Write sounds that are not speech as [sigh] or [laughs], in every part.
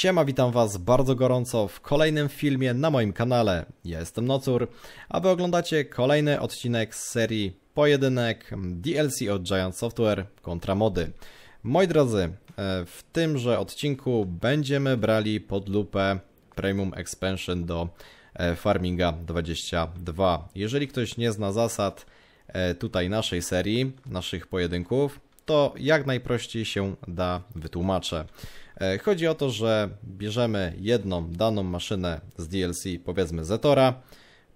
Siema, witam Was bardzo gorąco w kolejnym filmie na moim kanale. Ja jestem Nocur, a Wy oglądacie kolejny odcinek z serii Pojedynek DLC od Giant Software kontra mody. Moi drodzy, e, w tymże odcinku będziemy brali pod lupę Premium Expansion do e, Farminga 22. Jeżeli ktoś nie zna zasad e, tutaj naszej serii, naszych pojedynków, to jak najprościej się da wytłumaczę. E, chodzi o to, że bierzemy jedną daną maszynę z DLC, powiedzmy Zetora,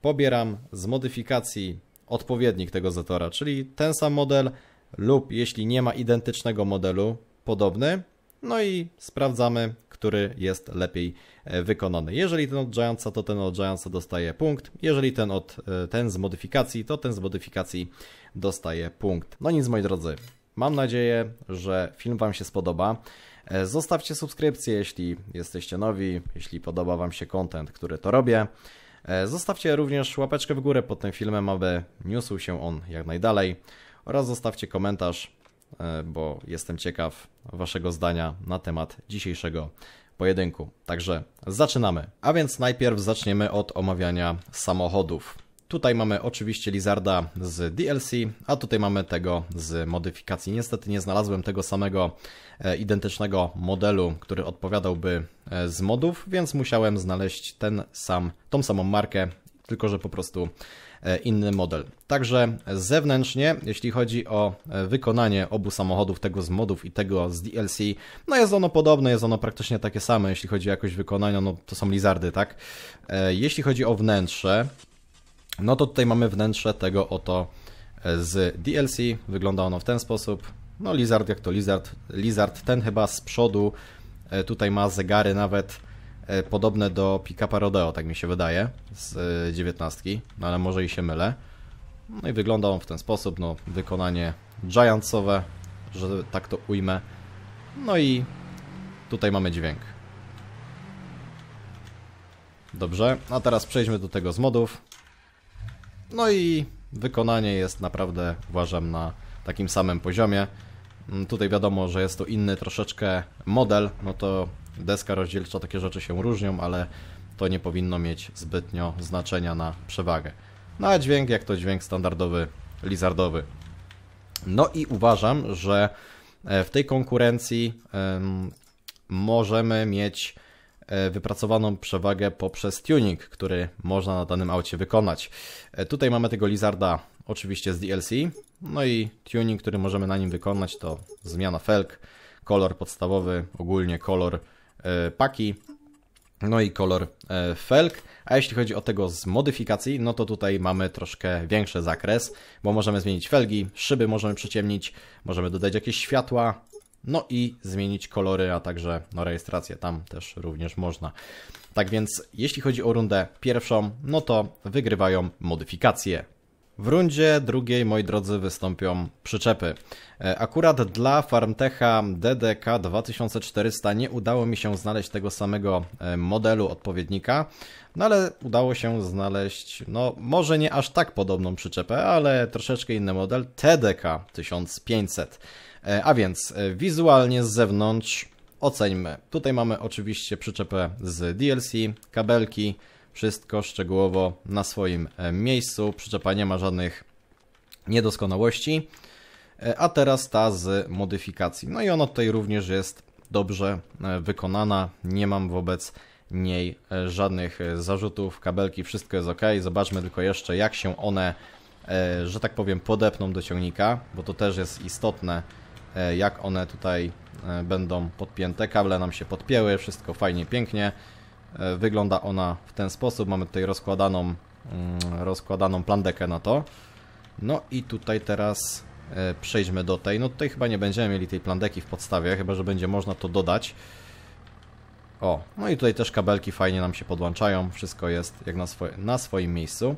pobieram z modyfikacji odpowiednik tego Zetora, czyli ten sam model lub jeśli nie ma identycznego modelu, podobny, no i sprawdzamy, który jest lepiej e, wykonany. Jeżeli ten od Giantsa, to ten od Giantsa dostaje punkt. Jeżeli ten od e, ten z modyfikacji, to ten z modyfikacji dostaje punkt. No nic moi drodzy, mam nadzieję, że film Wam się spodoba. E, zostawcie subskrypcję, jeśli jesteście nowi, jeśli podoba Wam się content, który to robię. E, zostawcie również łapeczkę w górę pod tym filmem, aby niósł się on jak najdalej. Oraz zostawcie komentarz, e, bo jestem ciekaw Waszego zdania na temat dzisiejszego pojedynku. Także zaczynamy. A więc najpierw zaczniemy od omawiania samochodów. Tutaj mamy oczywiście Lizarda z DLC, a tutaj mamy tego z modyfikacji. Niestety nie znalazłem tego samego e, identycznego modelu, który odpowiadałby e, z modów, więc musiałem znaleźć ten sam, tą samą markę, tylko że po prostu e, inny model. Także zewnętrznie, jeśli chodzi o wykonanie obu samochodów, tego z modów i tego z DLC, no jest ono podobne, jest ono praktycznie takie same, jeśli chodzi o jakość wykonania, no to są lizardy, tak? Jeśli chodzi o wnętrze, no to tutaj mamy wnętrze tego oto e, z DLC. Wygląda ono w ten sposób. No Lizard jak to Lizard. Lizard ten chyba z przodu e, tutaj ma zegary nawet e, podobne do pick Rodeo, tak mi się wydaje, z dziewiętnastki, no ale może i się mylę. No i wygląda on w ten sposób, no wykonanie giantsowe, że tak to ujmę. No i tutaj mamy dźwięk. Dobrze, a teraz przejdźmy do tego z modów. No i wykonanie jest naprawdę, uważam, na takim samym poziomie. Mm, tutaj wiadomo, że jest to inny troszeczkę model, no to deska rozdzielcza, takie rzeczy się różnią, ale to nie powinno mieć zbytnio znaczenia na przewagę. No a dźwięk, jak to dźwięk standardowy, lizardowy. No i uważam, że e, w tej konkurencji możemy mieć E, wypracowaną przewagę poprzez tuning, który można na danym aucie wykonać. E, tutaj mamy tego Lizarda oczywiście z DLC, no i tuning, który możemy na nim wykonać to zmiana felk, kolor podstawowy, ogólnie kolor e, paki, no i kolor felk. A jeśli chodzi o tego z modyfikacji, no to tutaj mamy troszkę większy zakres, bo możemy zmienić felgi, szyby możemy przyciemnić, możemy dodać jakieś światła, no i zmienić kolory, a także no, rejestrację tam też również można. Tak więc jeśli chodzi o rundę pierwszą, no to wygrywają modyfikacje. W rundzie drugiej, moi drodzy, wystąpią przyczepy. E, akurat dla Farmtecha DDK 2400 nie udało mi się znaleźć tego samego e, modelu odpowiednika, no ale udało się znaleźć, no może nie aż tak podobną przyczepę, ale troszeczkę inny model TDK 1500. E, a więc e, wizualnie z zewnątrz oceńmy. Tutaj mamy oczywiście przyczepę z DLC, kabelki, wszystko szczegółowo na swoim e, miejscu. Przyczepa nie ma żadnych niedoskonałości. A teraz ta z modyfikacji. No i ona tutaj również jest dobrze wykonana. Nie mam wobec niej żadnych zarzutów. Kabelki, wszystko jest ok. Zobaczmy tylko jeszcze jak się one, że tak powiem, podepną do ciągnika, bo to też jest istotne E, jak one tutaj e, będą podpięte. Kable nam się podpięły, wszystko fajnie, pięknie. E, wygląda ona w ten sposób. Mamy tutaj rozkładaną, mm, rozkładaną plandekę na to. No i tutaj teraz przejdźmy do tej. No tutaj chyba nie będziemy mieli tej plandeki w podstawie, chyba że będzie można to dodać. O, no i tutaj też kabelki fajnie nam się podłączają, wszystko jest jak na, swo na swoim miejscu.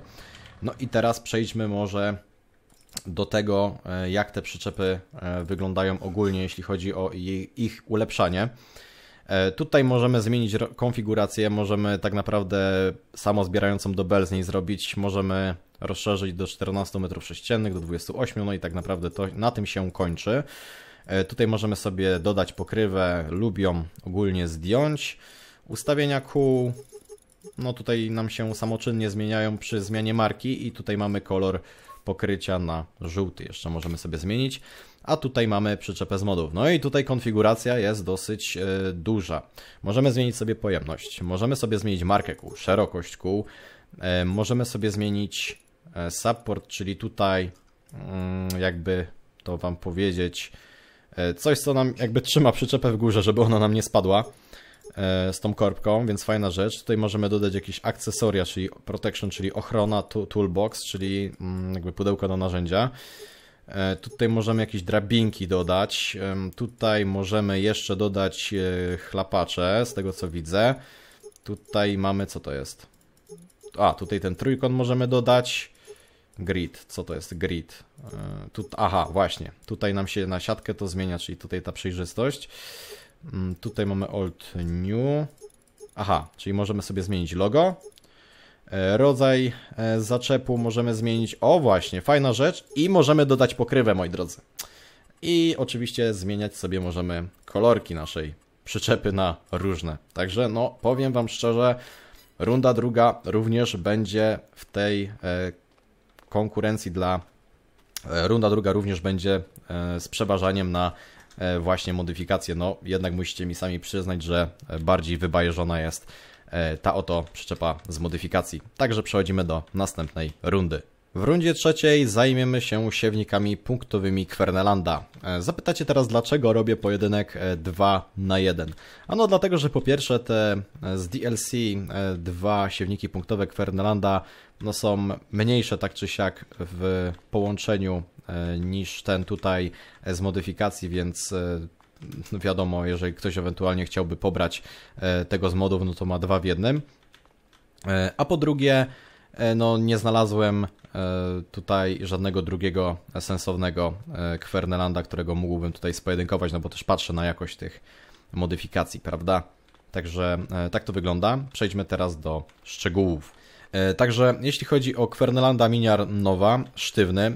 No i teraz przejdźmy może do tego, e, jak te przyczepy e, wyglądają ogólnie, jeśli chodzi o ich ulepszanie. E, tutaj możemy zmienić konfigurację, możemy tak naprawdę samo zbierającą do z niej zrobić, możemy rozszerzyć do 14 m3, do 28, no i tak naprawdę to na tym się kończy. Tutaj możemy sobie dodać pokrywę, lubią ogólnie zdjąć. Ustawienia kół, no tutaj nam się samoczynnie zmieniają przy zmianie marki i tutaj mamy kolor pokrycia na żółty. Jeszcze możemy sobie zmienić. A tutaj mamy przyczepę z modów. No i tutaj konfiguracja jest dosyć yy, duża. Możemy zmienić sobie pojemność. Możemy sobie zmienić markę kół, szerokość kół. Yy, możemy sobie zmienić yy, support, czyli tutaj mm, jakby to wam powiedzieć coś, co nam jakby trzyma przyczepę w górze, żeby ona nam nie spadła. E, z tą korpką, więc fajna rzecz. Tutaj możemy dodać jakieś akcesoria, czyli protection, czyli ochrona, toolbox, czyli mm, jakby pudełko do narzędzia. E, tutaj możemy jakieś drabinki dodać. Tutaj możemy jeszcze dodać e, chlapacze, z tego co widzę. Tutaj mamy, co to jest? A, tutaj ten trójkąt możemy dodać. Grid, co to jest grid? Tu, aha, właśnie, tutaj nam się na siatkę to zmienia, czyli tutaj ta przejrzystość. Mm, tutaj mamy old, new. Aha, czyli możemy sobie zmienić logo. E, rodzaj e, zaczepu możemy zmienić. O właśnie, fajna rzecz. I możemy dodać pokrywę, moi drodzy. I oczywiście zmieniać sobie możemy kolorki naszej przyczepy na różne. Także no, powiem Wam szczerze, runda druga również będzie w tej e, konkurencji dla... Runda druga również będzie z przeważaniem na E, właśnie modyfikacje. No jednak musicie mi sami przyznać, że bardziej wybajeżona jest e, ta oto przyczepa z modyfikacji. Także przechodzimy do następnej rundy. W rundzie trzeciej zajmiemy się siewnikami punktowymi Kwernelanda. E, zapytacie teraz, dlaczego robię pojedynek 2 na 1? Ano dlatego, że po pierwsze te z DLC dwa siewniki punktowe Kwernelanda no są mniejsze tak czy siak w połączeniu E, niż ten tutaj z modyfikacji, więc e, no wiadomo, jeżeli ktoś ewentualnie chciałby pobrać e, tego z modów, no to ma dwa w jednym. A po drugie, no nie znalazłem tutaj żadnego drugiego sensownego Kwernelanda, którego mógłbym tutaj spojedynkować, no bo też patrzę na jakość tych modyfikacji, prawda? Także tak to wygląda. Przejdźmy teraz do szczegółów. E, także jeśli chodzi o Kwernelanda Miniar Nowa, sztywny, e,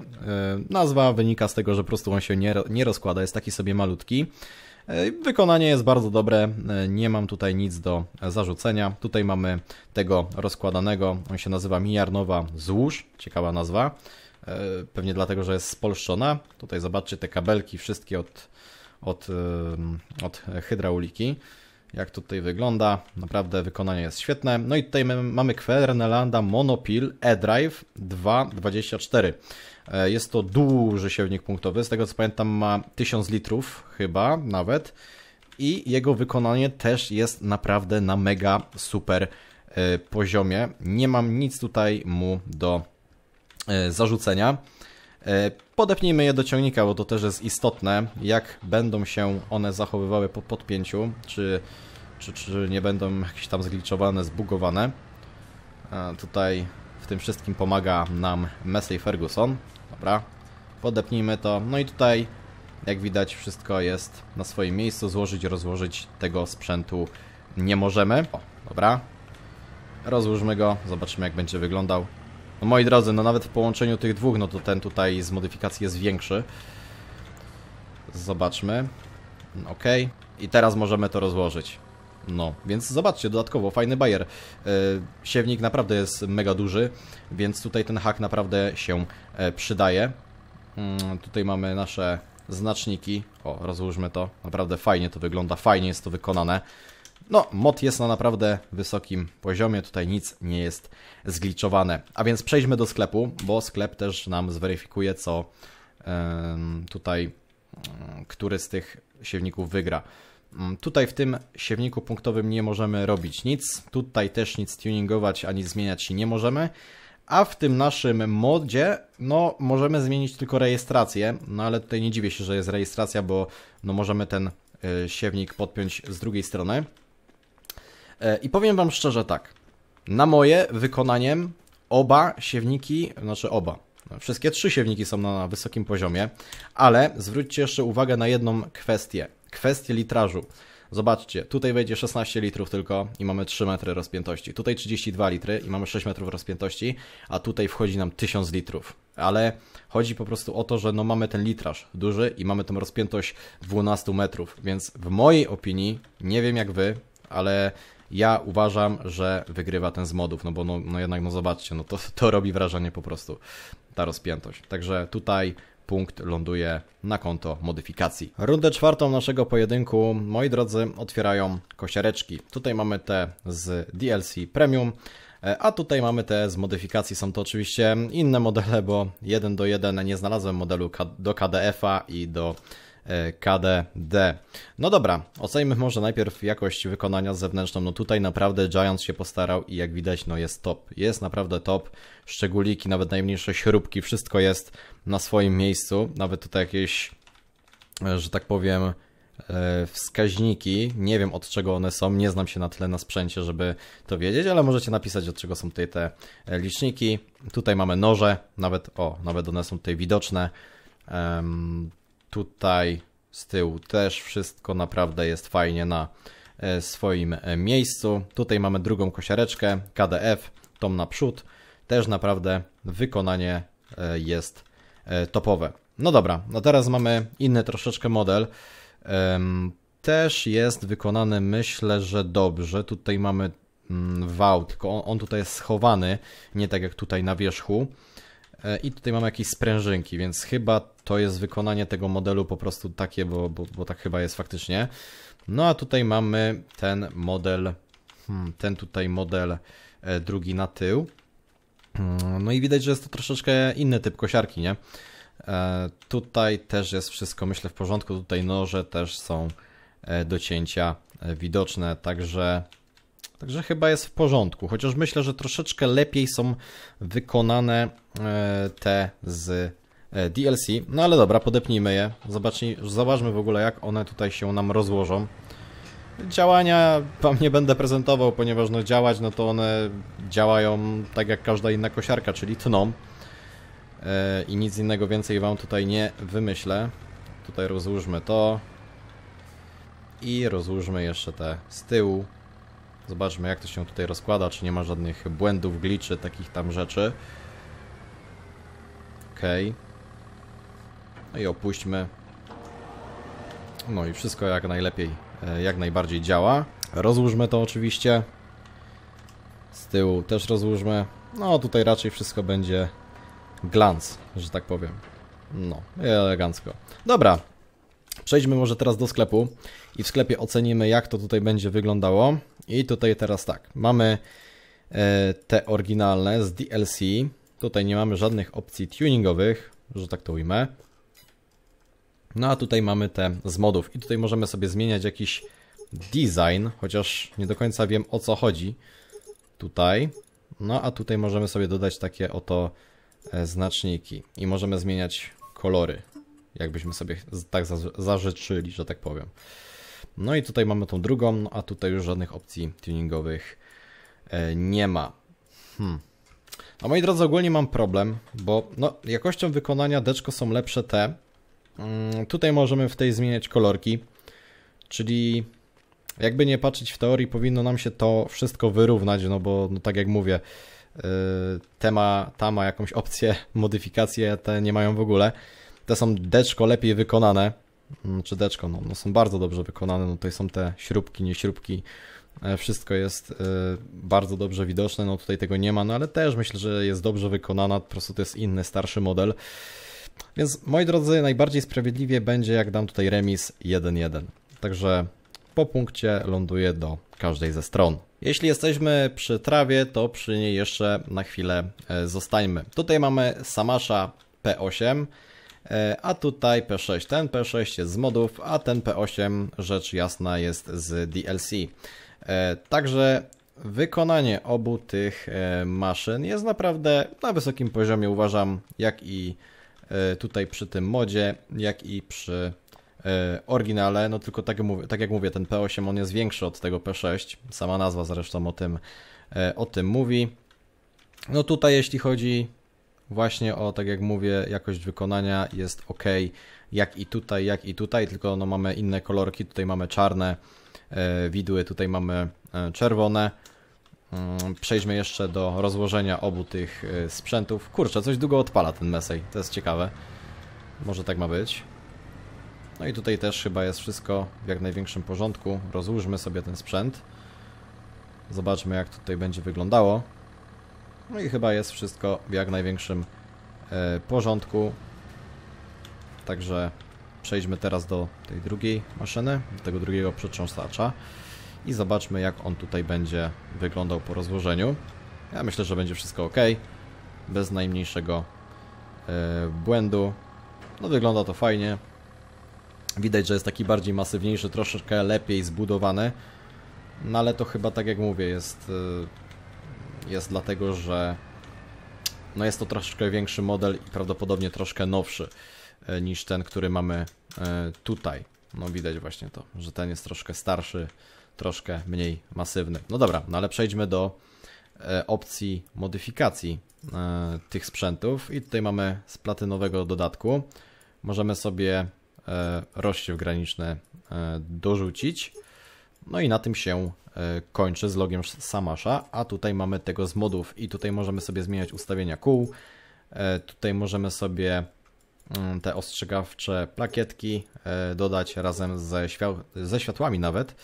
nazwa wynika z tego, że po prostu on się nie, nie rozkłada, jest taki sobie malutki. E, wykonanie jest bardzo dobre, nie mam tutaj nic do zarzucenia. Tutaj mamy tego rozkładanego, on się nazywa Miniarnowa Złóż, ciekawa nazwa. Pewnie dlatego, że jest spolszczona. Tutaj zobaczcie te kabelki wszystkie od, od, od hydrauliki jak to tutaj wygląda. Naprawdę wykonanie jest świetne. No i tutaj mamy Quernelanda Monopil E-Drive 224. E, jest to duży siewnik punktowy, z tego co pamiętam ma 1000 litrów chyba nawet i jego wykonanie też jest naprawdę na mega super e, poziomie. Nie mam nic tutaj mu do e, zarzucenia. E, podepnijmy je do ciągnika, bo to też jest istotne, jak będą się one zachowywały po podpięciu, czy, czy, czy nie będą jakieś tam zgliczowane, zbugowane. E, tutaj w tym wszystkim pomaga nam Messi Ferguson. Dobra, podepnijmy to. No i tutaj, jak widać, wszystko jest na swoim miejscu. Złożyć, rozłożyć tego sprzętu nie możemy. O, dobra, rozłóżmy go, zobaczymy jak będzie wyglądał. No moi drodzy, no nawet w połączeniu tych dwóch, no to ten tutaj z modyfikacji jest większy. Zobaczmy. Ok. I teraz możemy to rozłożyć. No, więc zobaczcie, dodatkowo fajny bajer. E, siewnik naprawdę jest mega duży, więc tutaj ten hak naprawdę się e, przydaje. Mm, tutaj mamy nasze znaczniki. O, rozłóżmy to. Naprawdę fajnie to wygląda, fajnie jest to wykonane. No, mod jest na naprawdę wysokim poziomie, tutaj nic nie jest zgliczowane. A więc przejdźmy do sklepu, bo sklep też nam zweryfikuje, co tutaj, który z tych siewników wygra. Mm, tutaj w tym siewniku punktowym nie możemy robić nic, tutaj też nic tuningować ani zmieniać się nie możemy, a w tym naszym modzie no możemy zmienić tylko rejestrację, no ale tutaj nie dziwię się, że jest rejestracja, bo no możemy ten y, siewnik podpiąć z drugiej strony. E, I powiem Wam szczerze tak. Na moje wykonaniem oba siewniki, znaczy oba, wszystkie trzy siewniki są na wysokim poziomie, ale zwróćcie jeszcze uwagę na jedną kwestię. Kwestię litrażu. Zobaczcie, tutaj wejdzie 16 litrów tylko i mamy 3 metry rozpiętości. Tutaj 32 litry i mamy 6 metrów rozpiętości, a tutaj wchodzi nam 1000 litrów. Ale chodzi po prostu o to, że no mamy ten litraż duży i mamy tą rozpiętość 12 metrów, więc w mojej opinii, nie wiem jak wy, ale ja uważam, że wygrywa ten z modów, no bo no, no jednak, no zobaczcie, no to, to robi wrażenie po prostu, ta rozpiętość. Także tutaj punkt ląduje na konto modyfikacji. Rundę czwartą naszego pojedynku, moi drodzy, otwierają kosiareczki. Tutaj mamy te z DLC Premium, e, a tutaj mamy te z modyfikacji. Są to oczywiście inne modele, bo 1 do 1 nie znalazłem modelu do KDF-a i do KDD. No dobra, ocenimy może najpierw jakość wykonania zewnętrzną. No tutaj naprawdę Giants się postarał i jak widać, no jest top. Jest naprawdę top. Szczególiki, nawet najmniejsze śrubki, wszystko jest na swoim miejscu. Nawet tutaj jakieś, e, że tak powiem, e, wskaźniki. Nie wiem od czego one są, nie znam się na tyle na sprzęcie, żeby to wiedzieć, ale możecie napisać od czego są tutaj te e, liczniki. Tutaj mamy noże, nawet o, nawet one są tutaj widoczne tutaj z tyłu też wszystko naprawdę jest fajnie na e, swoim e, miejscu. Tutaj mamy drugą kosiareczkę KDF, tą naprzód. Też naprawdę wykonanie e, jest topowe. No dobra, no teraz mamy inny troszeczkę model. Też jest wykonany myślę, że dobrze. Tutaj mamy mm, wał, tylko on tutaj jest schowany, nie tak jak tutaj na wierzchu. E, I tutaj mamy jakieś sprężynki, więc chyba to jest wykonanie tego modelu po prostu takie, bo, bo, bo tak chyba jest faktycznie. No a tutaj mamy ten model, hmm, ten tutaj model e, drugi na tył. Mm, no i widać, że jest to troszeczkę inny typ kosiarki, nie? E, tutaj też jest wszystko, myślę, w porządku. Tutaj noże też są docięcia widoczne, także Także chyba jest w porządku, chociaż myślę, że troszeczkę lepiej są wykonane e, te z e, DLC. No ale dobra, podepnijmy je. Zobaczmy, zobaczmy w ogóle, jak one tutaj się nam rozłożą. Działania wam nie będę prezentował, ponieważ no działać, no to one działają tak jak każda inna kosiarka, czyli tną. E, I nic innego więcej wam tutaj nie wymyślę. Tutaj rozłóżmy to. I rozłóżmy jeszcze te z tyłu. Zobaczmy, jak to się tutaj rozkłada, czy nie ma żadnych błędów, gliczy, takich tam rzeczy. Okej. Okay. No i opuśćmy. No i wszystko jak najlepiej, e, jak najbardziej działa. Rozłóżmy to oczywiście. Z tyłu też rozłóżmy. No tutaj raczej wszystko będzie glans, że tak powiem. No, elegancko. Dobra, Przejdźmy może teraz do sklepu i w sklepie ocenimy, jak to tutaj będzie wyglądało. I tutaj teraz tak, mamy e, te oryginalne z DLC. Tutaj nie mamy żadnych opcji tuningowych, że tak to ujmę. No a tutaj mamy te z modów i tutaj możemy sobie zmieniać jakiś design, chociaż nie do końca wiem o co chodzi tutaj. No a tutaj możemy sobie dodać takie oto e, znaczniki i możemy zmieniać kolory jakbyśmy sobie tak zażyczyli, że tak powiem. No i tutaj mamy tą drugą, no a tutaj już żadnych opcji tuningowych e, nie ma. Hmm. No moi drodzy, ogólnie mam problem, bo no, jakością wykonania deczko są lepsze te. Mm, tutaj możemy w tej zmieniać kolorki, czyli jakby nie patrzeć w teorii, powinno nam się to wszystko wyrównać, no bo no, tak jak mówię, yy, e, tema ta ma jakąś opcję, [laughs] modyfikacje te nie mają w ogóle. Te są deczko lepiej wykonane, mm, czy deczko, no, no są bardzo dobrze wykonane, no tutaj są te śrubki, nie śrubki, e, wszystko jest e, bardzo dobrze widoczne, no tutaj tego nie ma, no ale też myślę, że jest dobrze wykonana, po prostu to jest inny, starszy model. Więc moi drodzy, najbardziej sprawiedliwie będzie jak dam tutaj remis 1-1. Także po punkcie ląduje do każdej ze stron. Jeśli jesteśmy przy trawie, to przy niej jeszcze na chwilę e, zostańmy. Tutaj mamy Samasza P8, E, a tutaj P6. Ten P6 jest z modów, a ten P8 rzecz jasna jest z DLC. E, także wykonanie obu tych e, maszyn jest naprawdę na wysokim poziomie, uważam, jak i tutaj przy tym modzie, jak i przy oryginale, no tylko tak, tak jak mówię, ten P8 on jest większy od tego P6, sama nazwa zresztą o tym, o tym mówi. No tutaj jeśli chodzi właśnie o, tak jak mówię, jakość wykonania jest ok, jak i tutaj, jak i tutaj, tylko no mamy inne kolorki, tutaj mamy czarne e, widły, tutaj mamy e, czerwone. Mm, przejdźmy jeszcze do rozłożenia obu tych e, sprzętów. Kurczę, coś długo odpala ten mesej, to jest ciekawe. Może tak ma być. No i tutaj też chyba jest wszystko w jak największym porządku. Rozłóżmy sobie ten sprzęt. Zobaczmy jak tutaj będzie wyglądało. No i chyba jest wszystko w jak największym e, porządku. Także przejdźmy teraz do tej drugiej maszyny, do tego drugiego przetrząsacza i zobaczmy jak on tutaj będzie wyglądał po rozłożeniu. Ja myślę, że będzie wszystko ok, bez najmniejszego e, błędu. No wygląda to fajnie. Widać, że jest taki bardziej masywniejszy, troszeczkę lepiej zbudowany. No ale to chyba tak jak mówię, jest e, jest dlatego, że no jest to troszkę większy model i prawdopodobnie troszkę nowszy e, niż ten, który mamy e, tutaj. No widać właśnie to, że ten jest troszkę starszy, troszkę mniej masywny. No dobra, no ale przejdźmy do e, opcji modyfikacji tych sprzętów i tutaj mamy z platynowego dodatku. Możemy sobie rozsiew graniczny dorzucić no i na tym się e, kończy z logiem Samasza, a tutaj mamy tego z modów i tutaj możemy sobie zmieniać ustawienia kół, e, tutaj możemy sobie mm, te ostrzegawcze plakietki e, dodać razem ze, ze światłami nawet.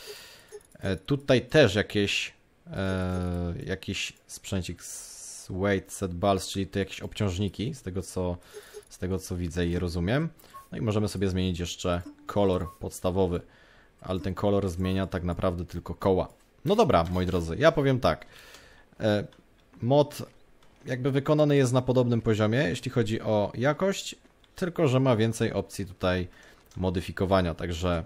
Tutaj też jakieś jakiś sprzęcik z weight set balls, czyli te jakieś obciążniki z tego co, z tego co widzę i rozumiem. No i możemy sobie zmienić jeszcze kolor podstawowy ale ten kolor zmienia tak naprawdę tylko koła. No dobra, moi drodzy, ja powiem tak. E, mod jakby wykonany jest na podobnym poziomie, jeśli chodzi o jakość, tylko że ma więcej opcji tutaj modyfikowania, także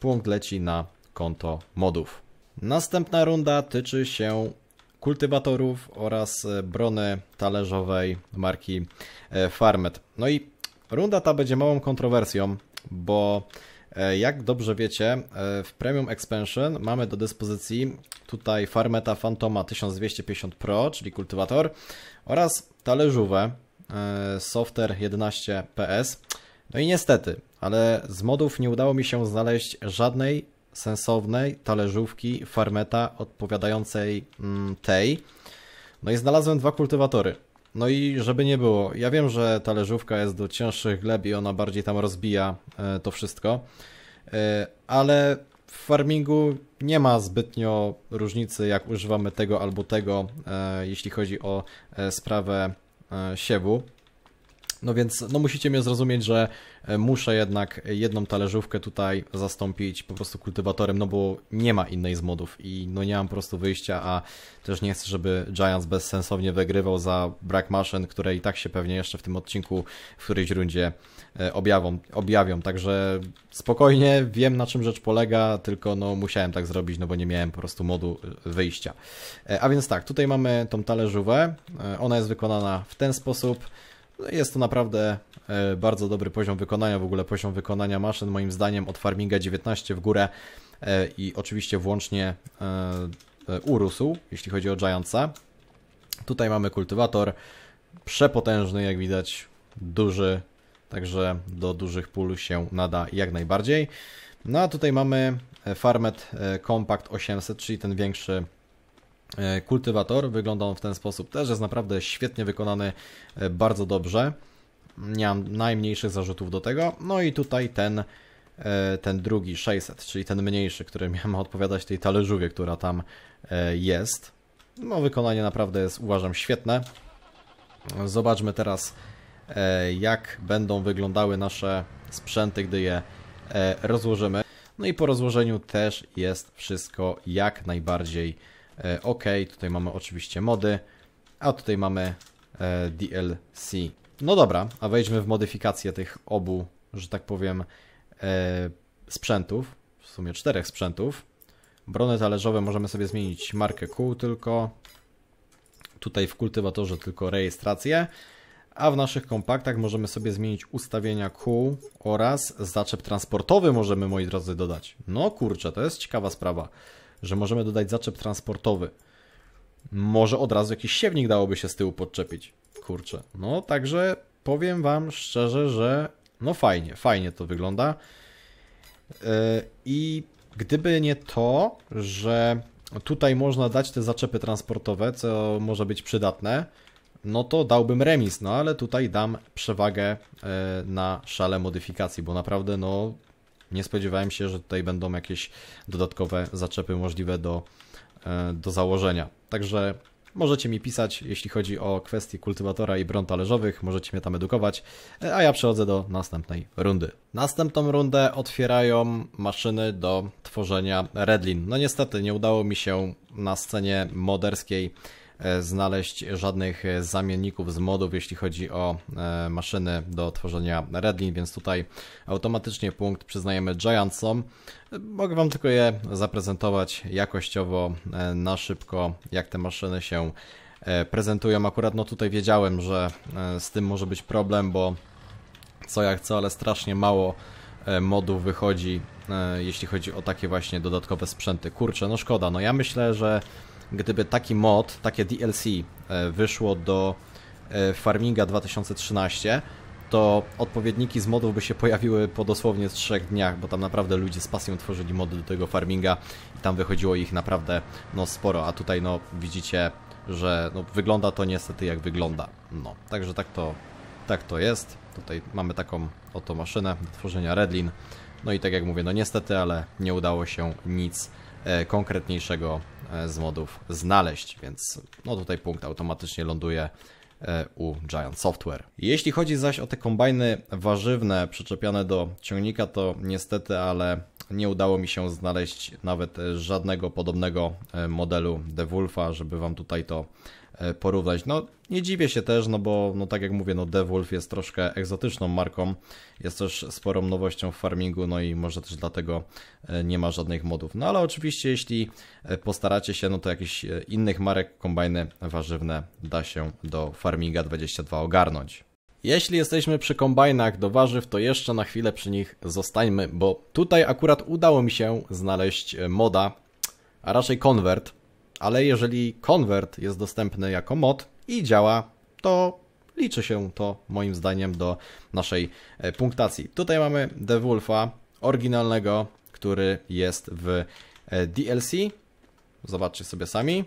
punkt leci na konto modów. Następna runda tyczy się kultywatorów oraz e, brony talerzowej marki e, Farmet. No i runda ta będzie małą kontrowersją, bo E, jak dobrze wiecie, e, w Premium Expansion mamy do dyspozycji tutaj Farmeta Fantoma 1250 Pro, czyli kultywator, oraz talerzówę Softer 11 PS. No i niestety, ale z modów nie udało mi się znaleźć żadnej sensownej talerzówki Farmeta odpowiadającej mm, tej. No i znalazłem dwa kultywatory. No i żeby nie było, ja wiem, że talerzówka jest do cięższych gleb i ona bardziej tam rozbija e, to wszystko, e, ale w farmingu nie ma zbytnio różnicy, jak używamy tego albo tego, e, jeśli chodzi o sprawę siewu. No więc no musicie mnie zrozumieć, że e, muszę jednak jedną talerzówkę tutaj zastąpić po prostu kultywatorem, no bo nie ma innej z modów i no nie mam po prostu wyjścia, a też nie chcę, żeby Giants bezsensownie wygrywał za brak maszyn, które i tak się pewnie jeszcze w tym odcinku w którejś rundzie e, objawią. objawią. Także spokojnie wiem na czym rzecz polega, tylko no musiałem tak zrobić, no bo nie miałem po prostu modu e, wyjścia. A więc tak, tutaj mamy tą talerzówę, ona jest wykonana w ten sposób. No, jest to naprawdę e, bardzo dobry poziom wykonania, w ogóle poziom wykonania maszyn, moim zdaniem od Farminga 19 w górę e, i oczywiście włącznie e, urósł, jeśli chodzi o Giantsa. Tutaj mamy kultywator, przepotężny jak widać, duży, także do dużych pól się nada jak najbardziej. No a tutaj mamy Farmet Compact 800, czyli ten większy E, kultywator wygląda on w ten sposób też, jest naprawdę świetnie wykonany, e, bardzo dobrze. Nie mam najmniejszych zarzutów do tego. No i tutaj ten, e, ten drugi 600, czyli ten mniejszy, który [laughs] ma odpowiadać tej talerzówie, która tam jest. No wykonanie naprawdę jest uważam świetne. Zobaczmy teraz jak będą wyglądały nasze sprzęty, gdy je rozłożymy. No i po rozłożeniu też jest wszystko jak najbardziej E, OK, tutaj mamy oczywiście mody, a tutaj mamy e, DLC. No dobra, a wejdźmy w modyfikację tych obu, że tak powiem, e, sprzętów, w sumie czterech sprzętów. Brony talerzowe możemy sobie zmienić markę kół tylko, tutaj w kultywatorze tylko rejestrację, a w naszych kompaktach możemy sobie zmienić ustawienia kół oraz zaczep transportowy możemy, moi drodzy, dodać. No kurczę, to jest ciekawa sprawa że możemy dodać zaczep transportowy. Może od razu jakiś siewnik dałoby się z tyłu podczepić. Kurczę. No, także powiem Wam szczerze, że no fajnie, fajnie to wygląda. E, I gdyby nie to, że tutaj można dać te zaczepy transportowe, co może być przydatne, no to dałbym remis, no ale tutaj dam przewagę e, na szale modyfikacji, bo naprawdę no nie spodziewałem się, że tutaj będą jakieś dodatkowe zaczepy możliwe do, e, do założenia. Także możecie mi pisać, jeśli chodzi o kwestie kultywatora i bron talerzowych, możecie mnie tam edukować, e, a ja przechodzę do następnej rundy. Następną rundę otwierają maszyny do tworzenia Redlin. No niestety nie udało mi się na scenie moderskiej E, znaleźć żadnych e, zamienników z modów, jeśli chodzi o e, maszyny do tworzenia Redlin, więc tutaj automatycznie punkt przyznajemy Giantsom. Mogę Wam tylko je zaprezentować jakościowo, na szybko, jak te maszyny się prezentują. Akurat no tutaj wiedziałem, że z tym może być problem, bo co jak co, ale strasznie mało modów wychodzi, jeśli chodzi o takie właśnie dodatkowe sprzęty. Kurczę, no szkoda, no ja myślę, że gdyby taki mod, takie DLC e, wyszło do e, Farminga 2013, to odpowiedniki z modów by się pojawiły po dosłownie trzech dniach, bo tam naprawdę ludzie z pasją tworzyli mody do tego farminga i tam wychodziło ich naprawdę no sporo, a tutaj no widzicie, że no, wygląda to niestety jak wygląda. No, także tak to, tak to jest. Tutaj mamy taką oto maszynę do tworzenia Redlin. No i tak jak mówię, no niestety, ale nie udało się nic E, konkretniejszego e, z modów znaleźć, więc no tutaj punkt automatycznie ląduje e, u Giant Software. Jeśli chodzi zaś o te kombajny warzywne przyczepiane do ciągnika, to niestety, ale nie udało mi się znaleźć nawet żadnego podobnego modelu DeWolfa, żeby Wam tutaj to E, porównać. No nie dziwię się też, no bo no tak jak mówię, no Devolf jest troszkę egzotyczną marką, jest też sporą nowością w farmingu, no i może też dlatego e, nie ma żadnych modów. No ale oczywiście jeśli e, postaracie się, no to jakichś innych marek kombajny warzywne da się do Farminga 22 ogarnąć. Jeśli jesteśmy przy kombajnach do warzyw, to jeszcze na chwilę przy nich zostańmy, bo tutaj akurat udało mi się znaleźć moda, a raczej konwert ale jeżeli konwert jest dostępny jako mod i działa, to liczy się to moim zdaniem do naszej e, punktacji. Tutaj mamy Wolfa oryginalnego, który jest w e, DLC. Zobaczcie sobie sami.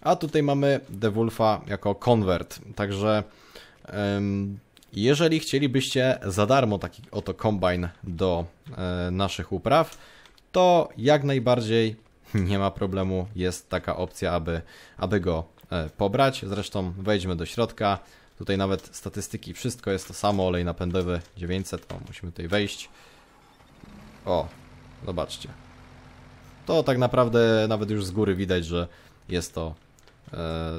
A tutaj mamy Wolfa jako konwert. Także jeżeli chcielibyście za darmo taki oto kombajn do e, naszych upraw, to jak najbardziej nie ma problemu, jest taka opcja, aby, aby go e, pobrać. Zresztą wejdźmy do środka. Tutaj nawet statystyki, wszystko jest to samo, olej napędowy 900, o, musimy tutaj wejść. O, zobaczcie. To tak naprawdę nawet już z góry widać, że jest to E,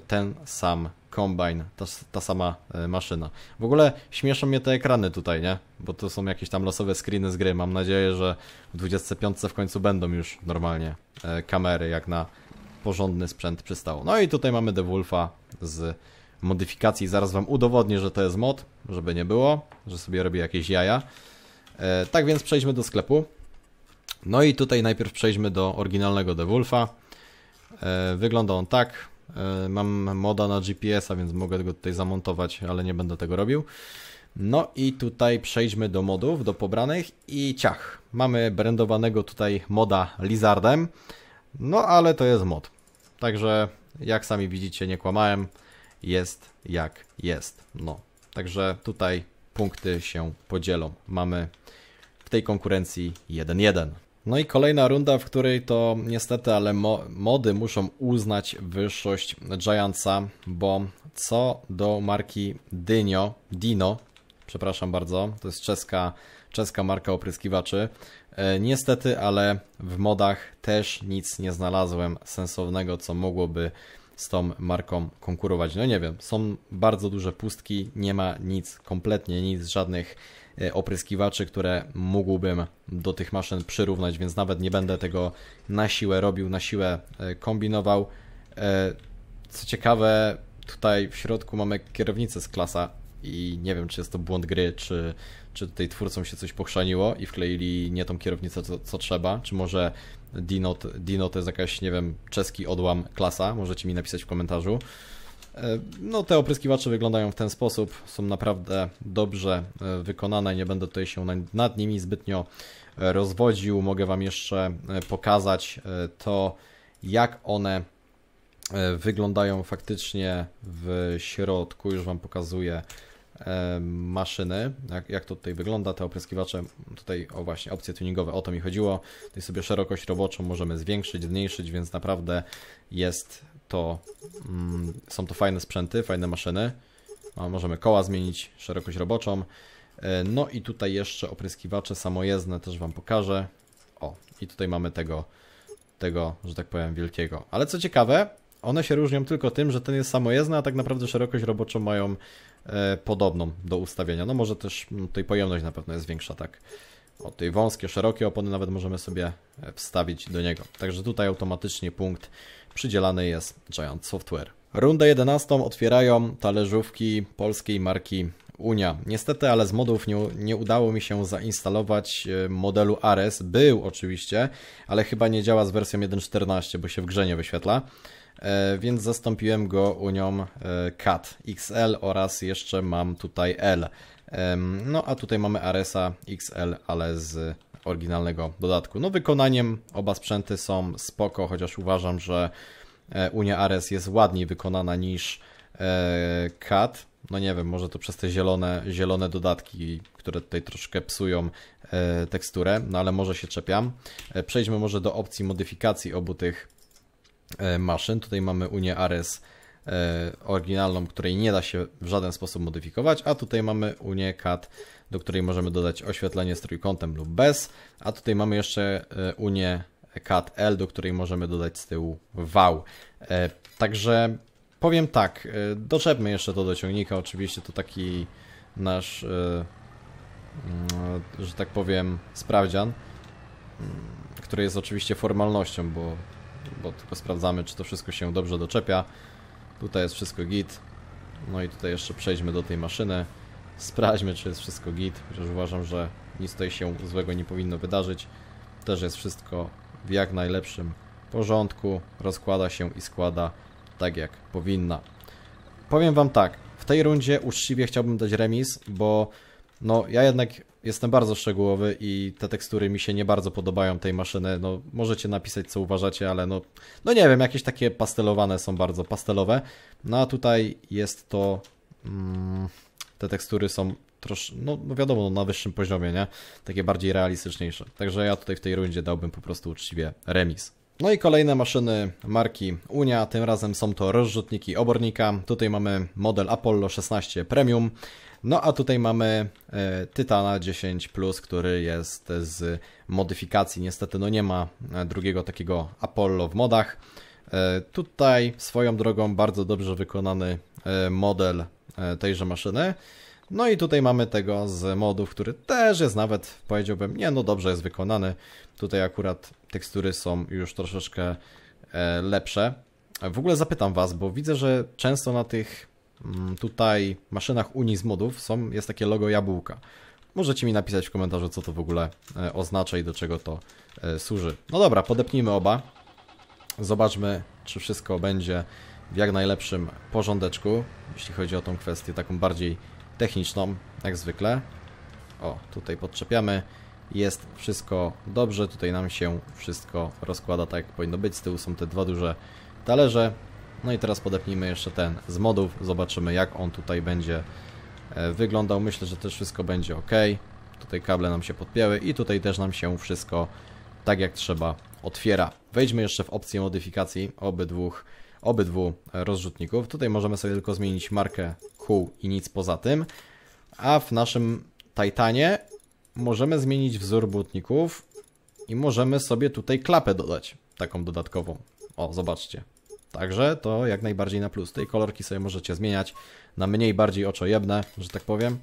ten sam kombajn, ta, ta sama e, maszyna. W ogóle śmieszą mnie te ekrany tutaj, nie? Bo to są jakieś tam losowe screeny z gry. Mam nadzieję, że w 25 w końcu będą już normalnie e, kamery, jak na porządny sprzęt przystało. No i tutaj mamy Wolfa z modyfikacji. Zaraz wam udowodnię, że to jest mod, żeby nie było, że sobie robię jakieś jaja. Tak więc przejdźmy do sklepu. No i tutaj najpierw przejdźmy do oryginalnego Wolfa. Wygląda on tak, E, mam moda na GPS-a, więc mogę go tutaj zamontować, ale nie będę tego robił. No i tutaj przejdźmy do modów, do pobranych i ciach. Mamy brandowanego tutaj moda Lizardem, no ale to jest mod. Także jak sami widzicie, nie kłamałem, jest jak jest. No, także tutaj punkty się podzielą. Mamy w tej konkurencji 1-1. No i kolejna runda, w której to niestety, ale mo mody muszą uznać wyższość Giantsa, bo co do marki Dynio, Dino, przepraszam bardzo, to jest czeska, czeska marka opryskiwaczy, e, Niestety, ale w modach też nic nie znalazłem sensownego, co mogłoby z tą marką konkurować. No nie wiem, są bardzo duże pustki, nie ma nic, kompletnie nic, żadnych E, opryskiwaczy, które mógłbym do tych maszyn przyrównać, więc nawet nie będę tego na siłę robił, na siłę e, kombinował. E, co ciekawe, tutaj w środku mamy kierownicę z klasa i nie wiem, czy jest to błąd gry, czy, czy tutaj twórcom się coś pochrzaniło i wkleili nie tą kierownicę, co, co trzeba, czy może Dino, Dino to jest jakaś, nie wiem, czeski odłam klasa, możecie mi napisać w komentarzu. E, no, te opryskiwacze wyglądają w ten sposób, są naprawdę dobrze e, wykonane, nie będę tutaj się nad nimi zbytnio e, rozwodził. Mogę Wam jeszcze pokazać to, jak one wyglądają faktycznie w środku. Już Wam pokazuję maszyny, jak, jak to tutaj wygląda, te opryskiwacze, tutaj o właśnie opcje tuningowe, o to mi chodziło, tutaj sobie szerokość roboczą możemy zwiększyć, zmniejszyć, więc naprawdę jest to mm, są to fajne sprzęty, fajne maszyny. A możemy koła zmienić, szerokość roboczą. E, no i tutaj jeszcze opryskiwacze samojezdne też Wam pokażę. O, i tutaj mamy tego, tego, że tak powiem, wielkiego. Ale co ciekawe, one się różnią tylko tym, że ten jest samojezdny, a tak naprawdę szerokość roboczą mają e, podobną do ustawienia. No może też mm, tutaj pojemność na pewno jest większa, tak. O, tej wąskie, szerokie opony nawet możemy sobie e, wstawić do niego. Także tutaj automatycznie punkt przydzielany jest Giant Software. Rundę 11 otwierają talerzówki polskiej marki Unia. Niestety, ale z modów nie, nie, udało mi się zainstalować e, modelu Ares. Był oczywiście, ale chyba nie działa z wersją 1.14, bo się w grze nie wyświetla. E, więc zastąpiłem go Unią e, CAT XL oraz jeszcze mam tutaj L. E, no a tutaj mamy Aresa XL, ale z oryginalnego dodatku. No wykonaniem oba sprzęty są spoko, chociaż uważam, że e, Unia Ares jest ładniej wykonana niż CAD. E, no nie wiem, może to przez te zielone, zielone dodatki, które tutaj troszkę psują e, teksturę, no ale może się czepiam. Przejdźmy może do opcji modyfikacji obu tych maszyn. Tutaj mamy Unię Ares oryginalną, której nie da się w żaden sposób modyfikować, a tutaj mamy Unię CAD do której możemy dodać oświetlenie z trójkątem lub bez, a tutaj mamy jeszcze e, unię cat L, do której możemy dodać z tyłu wał. E, także powiem tak, e, doczepmy jeszcze to do ciągnika, oczywiście to taki nasz, mm, że tak powiem, sprawdzian, mm, który jest oczywiście formalnością, bo, bo tylko sprawdzamy, czy to wszystko się dobrze doczepia. Tutaj jest wszystko git. No i tutaj jeszcze przejdźmy do tej maszyny. Sprawdźmy, czy jest wszystko git, chociaż uważam, że nic tutaj się złego nie powinno wydarzyć. Też jest wszystko w jak najlepszym porządku, rozkłada się i składa tak jak powinna. Powiem Wam tak, w tej rundzie uczciwie chciałbym dać remis, bo no ja jednak jestem bardzo szczegółowy i te tekstury mi się nie bardzo podobają tej maszyny. No możecie napisać co uważacie, ale no, no nie wiem, jakieś takie pastelowane są bardzo pastelowe. No a tutaj jest to... Mm, te tekstury są trosz, no, no, wiadomo, no, na wyższym poziomie, nie? Takie bardziej realistyczniejsze. Także ja tutaj w tej rundzie dałbym po prostu uczciwie remis. No i kolejne maszyny marki Unia, tym razem są to rozrzutniki obornika. Tutaj mamy model Apollo 16 Premium. No a tutaj mamy e, Tytana 10 Plus, który jest z modyfikacji. Niestety no nie ma e, drugiego takiego Apollo w modach. E, tutaj swoją drogą bardzo dobrze wykonany e, model E, tejże maszyny. No i tutaj mamy tego z modów, który też jest nawet, powiedziałbym, nie no dobrze jest wykonany. Tutaj akurat tekstury są już troszeczkę e, lepsze. W ogóle zapytam Was, bo widzę, że często na tych mm, tutaj maszynach Unii z modów są, jest takie logo jabłka. Możecie mi napisać w komentarzu, co to w ogóle e, oznacza i do czego to służy. No dobra, podepnijmy oba. Zobaczmy, czy wszystko będzie w jak najlepszym porządeczku, jeśli chodzi o tą kwestię taką bardziej techniczną, jak zwykle. O, tutaj podczepiamy. Jest wszystko dobrze, tutaj nam się wszystko rozkłada tak, jak powinno być. Z tyłu są te dwa duże talerze. No i teraz podepnijmy jeszcze ten z modów, zobaczymy jak on tutaj będzie e, wyglądał. Myślę, że też wszystko będzie ok. Tutaj kable nam się podpięły i tutaj też nam się wszystko tak jak trzeba otwiera. Wejdźmy jeszcze w opcję modyfikacji obydwóch obydwu rozrzutników. Tutaj możemy sobie tylko zmienić markę kół i nic poza tym. A w naszym Titanie możemy zmienić wzór butników i możemy sobie tutaj klapę dodać, taką dodatkową. O, zobaczcie. Także to jak najbardziej na plus. Tej kolorki sobie możecie zmieniać na mniej, bardziej oczojebne, że tak powiem.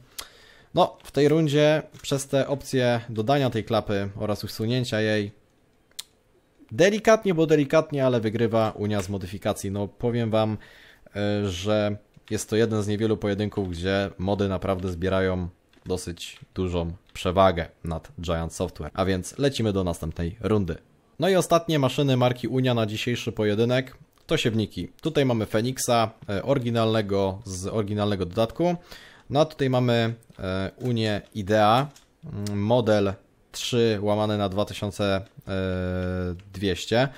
No, w tej rundzie przez te opcje dodania tej klapy oraz usunięcia jej delikatnie, bo delikatnie, ale wygrywa Unia z modyfikacji. No powiem Wam, e, że jest to jeden z niewielu pojedynków, gdzie mody naprawdę zbierają dosyć dużą przewagę nad Giant Software. A więc lecimy do następnej rundy. No i ostatnie maszyny marki Unia na dzisiejszy pojedynek to siewniki. Tutaj mamy Feniksa e, oryginalnego z oryginalnego dodatku. No a tutaj mamy e, Unię Idea, model 3 łamane na 2200. E,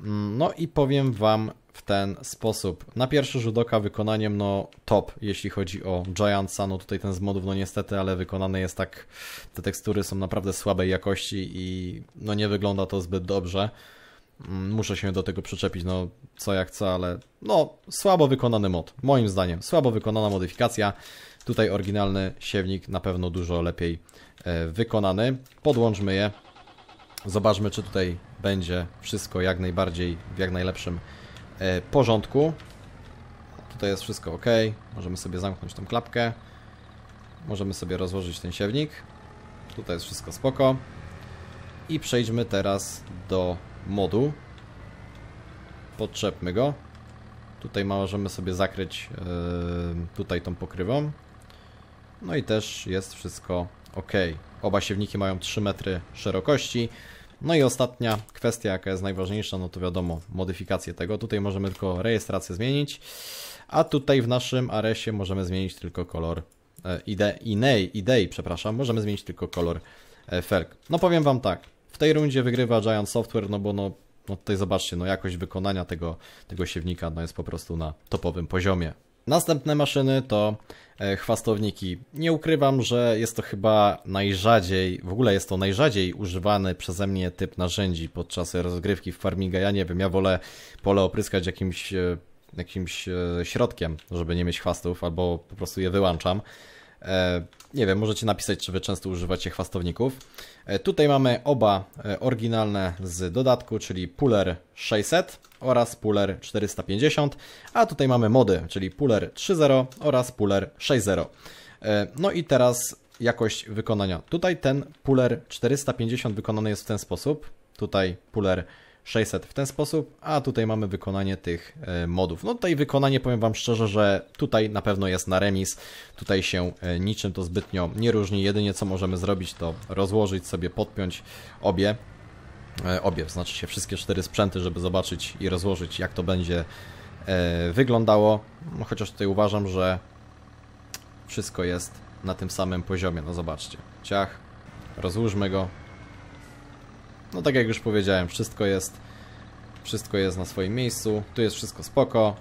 mm, no i powiem Wam w ten sposób. Na pierwszy rzut oka wykonaniem no top, jeśli chodzi o Giantsa, no tutaj ten z modów no niestety, ale wykonany jest tak, te tekstury są naprawdę słabej jakości i no nie wygląda to zbyt dobrze. Mm, muszę się do tego przyczepić, no co jak co, ale no słabo wykonany mod, moim zdaniem. Słabo wykonana modyfikacja. Tutaj oryginalny siewnik na pewno dużo lepiej e, wykonany. Podłączmy je. Zobaczmy, czy tutaj będzie wszystko jak najbardziej, w jak najlepszym e, porządku. Tutaj jest wszystko ok. Możemy sobie zamknąć tą klapkę. Możemy sobie rozłożyć ten siewnik. Tutaj jest wszystko spoko. I przejdźmy teraz do moduł. Podczepmy go. Tutaj możemy sobie zakryć yy, tutaj tą pokrywą. No i też jest wszystko ok. Oba siewniki mają 3 metry szerokości. No i ostatnia kwestia, jaka jest najważniejsza, no to wiadomo, modyfikacje tego. Tutaj możemy tylko rejestrację zmienić, a tutaj w naszym aresie możemy zmienić tylko kolor e, idei, idei, przepraszam, możemy zmienić tylko kolor e, felg. No powiem Wam tak, w tej rundzie wygrywa Giant Software, no bo no, no tutaj zobaczcie, no jakość wykonania tego, tego siewnika no jest po prostu na topowym poziomie. Następne maszyny to e, chwastowniki. Nie ukrywam, że jest to chyba najrzadziej, w ogóle jest to najrzadziej używany przeze mnie typ narzędzi podczas rozgrywki w farminga. Ja nie wiem, ja wolę pole opryskać jakimś, e, jakimś e, środkiem, żeby nie mieć chwastów, albo po prostu je wyłączam. E, nie wiem, możecie napisać, czy wy często używacie chwastowników. E, tutaj mamy oba e, oryginalne z dodatku, czyli Puller 600 oraz Puller 450, a tutaj mamy mody, czyli Puller 3.0 oraz Puller 6.0. No i teraz jakość wykonania. Tutaj ten Puller 450 wykonany jest w ten sposób. Tutaj Puller 600 w ten sposób, a tutaj mamy wykonanie tych e, modów. No tutaj wykonanie powiem Wam szczerze, że tutaj na pewno jest na remis, tutaj się e, niczym to zbytnio nie różni, jedynie co możemy zrobić to rozłożyć sobie, podpiąć obie, e, obie, znaczy się wszystkie cztery sprzęty, żeby zobaczyć i rozłożyć jak to będzie wyglądało, no, chociaż tutaj uważam, że wszystko jest na tym samym poziomie, no zobaczcie, ciach, rozłóżmy go, no tak jak już powiedziałem, wszystko jest wszystko jest na swoim miejscu, tu jest wszystko spoko.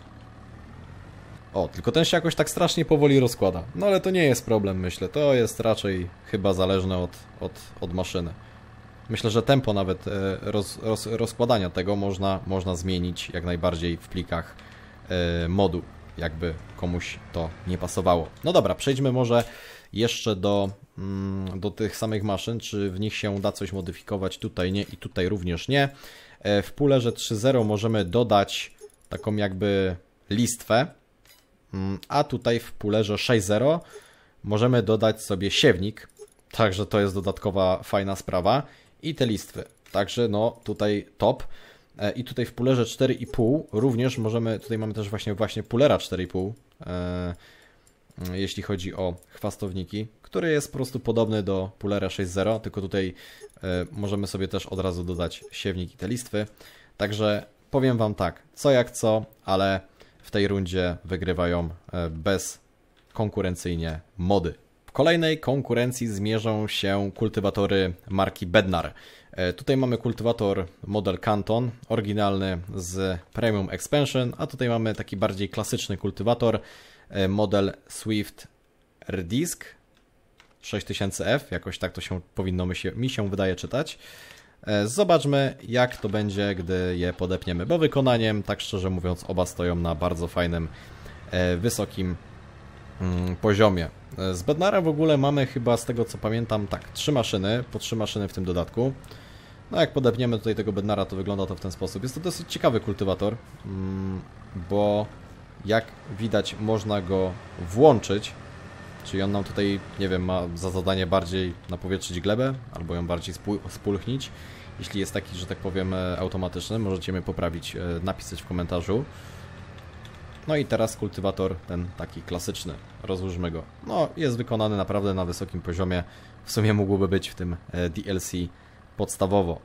O, tylko ten się jakoś tak strasznie powoli rozkłada. No ale to nie jest problem, myślę. To jest raczej chyba zależne od, od, od maszyny. Myślę, że tempo nawet e, roz, roz, rozkładania tego można, można zmienić jak najbardziej w plikach e, modu, jakby komuś to nie pasowało. No dobra, przejdźmy może jeszcze do Mm, do tych samych maszyn, czy w nich się da coś modyfikować, tutaj nie i tutaj również nie. E, w pulerze 3.0 możemy dodać taką jakby listwę, mm, a tutaj w pulerze 6.0 możemy dodać sobie siewnik, także to jest dodatkowa fajna sprawa i te listwy, także no tutaj top. E, I tutaj w pulerze 4,5 również możemy, tutaj mamy też właśnie, właśnie pulera 4,5, e, mm, jeśli chodzi o chwastowniki, który jest po prostu podobny do Pulera 6.0, tylko tutaj e, możemy sobie też od razu dodać siewnik i te listwy. Także powiem Wam tak, co jak co, ale w tej rundzie wygrywają e, bez konkurencyjnie mody. W kolejnej konkurencji zmierzą się kultywatory marki Bednar. E, tutaj mamy kultywator model Canton, oryginalny z Premium Expansion, a tutaj mamy taki bardziej klasyczny kultywator, model Swift Redisk. 6000F, jakoś tak to się powinno mi się, mi się wydaje czytać. E, zobaczmy, jak to będzie, gdy je podepniemy, bo wykonaniem, tak szczerze mówiąc, oba stoją na bardzo fajnym, e, wysokim mm, poziomie. E, z Bednara w ogóle mamy chyba, z tego co pamiętam, tak, trzy maszyny, po trzy maszyny w tym dodatku. No jak podepniemy tutaj tego Bednara, to wygląda to w ten sposób. Jest to dosyć ciekawy kultywator, mm, bo jak widać można go włączyć Czyli on nam tutaj, nie wiem, ma za zadanie bardziej napowietrzyć glebę, albo ją bardziej spulchnić. Jeśli jest taki, że tak powiem, e, automatyczny, możecie mnie poprawić, e, napisać w komentarzu. No i teraz kultywator ten taki klasyczny. Rozłóżmy go. No, jest wykonany naprawdę na wysokim poziomie. W sumie mógłby być w tym e, DLC podstawowo.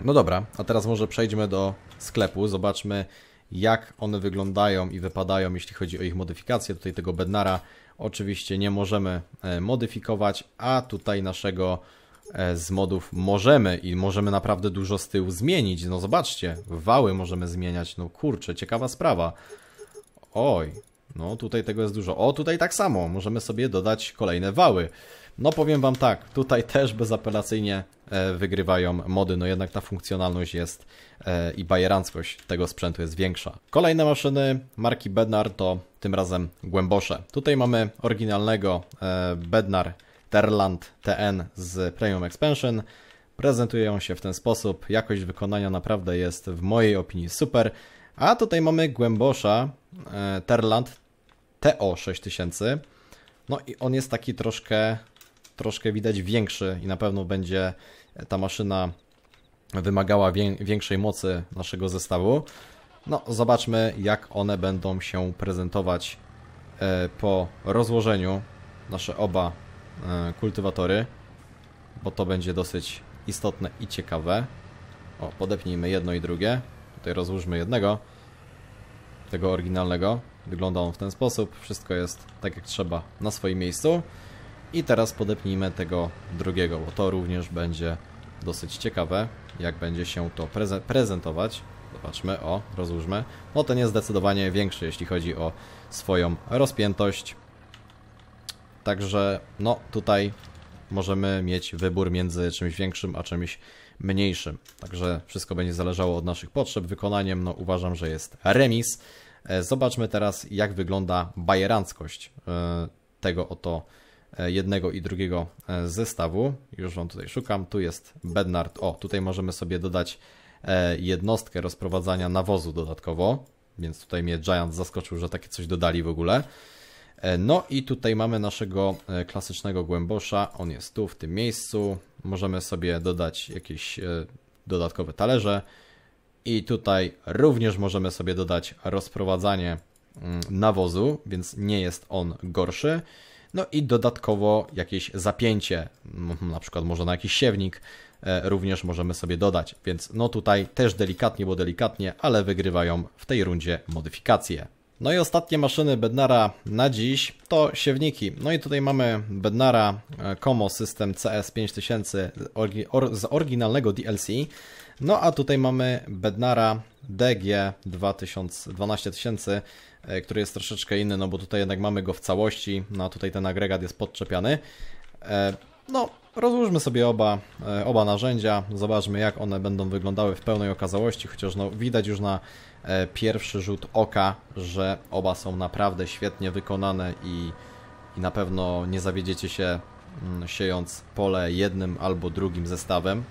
No dobra, a teraz może przejdźmy do sklepu. Zobaczmy, jak one wyglądają i wypadają, jeśli chodzi o ich modyfikacje. Tutaj tego Bednara oczywiście nie możemy e, modyfikować, a tutaj naszego e, z modów możemy i możemy naprawdę dużo z tyłu zmienić. No zobaczcie, wały możemy zmieniać, no kurczę, ciekawa sprawa. Oj, no tutaj tego jest dużo. O, tutaj tak samo, możemy sobie dodać kolejne wały. No powiem wam tak, tutaj też bezapelacyjnie e, wygrywają mody, no jednak ta funkcjonalność jest e, i bajeranckość tego sprzętu jest większa. Kolejne maszyny marki Bednar to tym razem głębosze. Tutaj mamy oryginalnego e, Bednar Terland TN z Premium Expansion. Prezentują się w ten sposób, jakość wykonania naprawdę jest w mojej opinii super. A tutaj mamy głębosza Terland TO6000. No i on jest taki troszkę troszkę widać większy i na pewno będzie ta maszyna wymagała większej mocy naszego zestawu. No, zobaczmy jak one będą się prezentować e, po rozłożeniu nasze oba e, kultywatory, bo to będzie dosyć istotne i ciekawe. O, podepnijmy jedno i drugie. Tutaj rozłóżmy jednego, tego oryginalnego. Wygląda on w ten sposób. Wszystko jest tak jak trzeba na swoim miejscu. I teraz podepnijmy tego drugiego, bo to również będzie dosyć ciekawe, jak będzie się to preze prezentować. Zobaczmy, o, rozłóżmy. No ten jest zdecydowanie większy, jeśli chodzi o swoją rozpiętość. Także, no, tutaj możemy mieć wybór między czymś większym, a czymś mniejszym. Także wszystko będzie zależało od naszych potrzeb. Wykonaniem, no, uważam, że jest remis. E, zobaczmy teraz, jak wygląda bajeranckość e, tego oto E, jednego i drugiego e, zestawu. Już Wam tutaj szukam. Tu jest Bednard. O, tutaj możemy sobie dodać e, jednostkę rozprowadzania nawozu dodatkowo, więc tutaj mnie Giant zaskoczył, że takie coś dodali w ogóle. No i tutaj mamy naszego klasycznego głębosza, on jest tu w tym miejscu. Możemy sobie dodać jakieś dodatkowe talerze i tutaj również możemy sobie dodać rozprowadzanie mm, nawozu, więc nie jest on gorszy no i dodatkowo jakieś zapięcie, na przykład może na jakiś siewnik e, również możemy sobie dodać, więc no tutaj też delikatnie, bo delikatnie, ale wygrywają w tej rundzie modyfikacje. No i ostatnie maszyny Bednara na dziś to siewniki. No i tutaj mamy Bednara Como e, System CS5000 z oryginalnego DLC. No a tutaj mamy Bednara DG 22000, 12000 E, który jest troszeczkę inny, no bo tutaj jednak mamy go w całości, no a tutaj ten agregat jest podczepiany. E, no, rozłóżmy sobie oba, e, oba narzędzia, zobaczmy jak one będą wyglądały w pełnej okazałości, chociaż no, widać już na pierwszy rzut oka, że oba są naprawdę świetnie wykonane i, i na pewno nie zawiedziecie się mm, siejąc pole jednym albo drugim zestawem.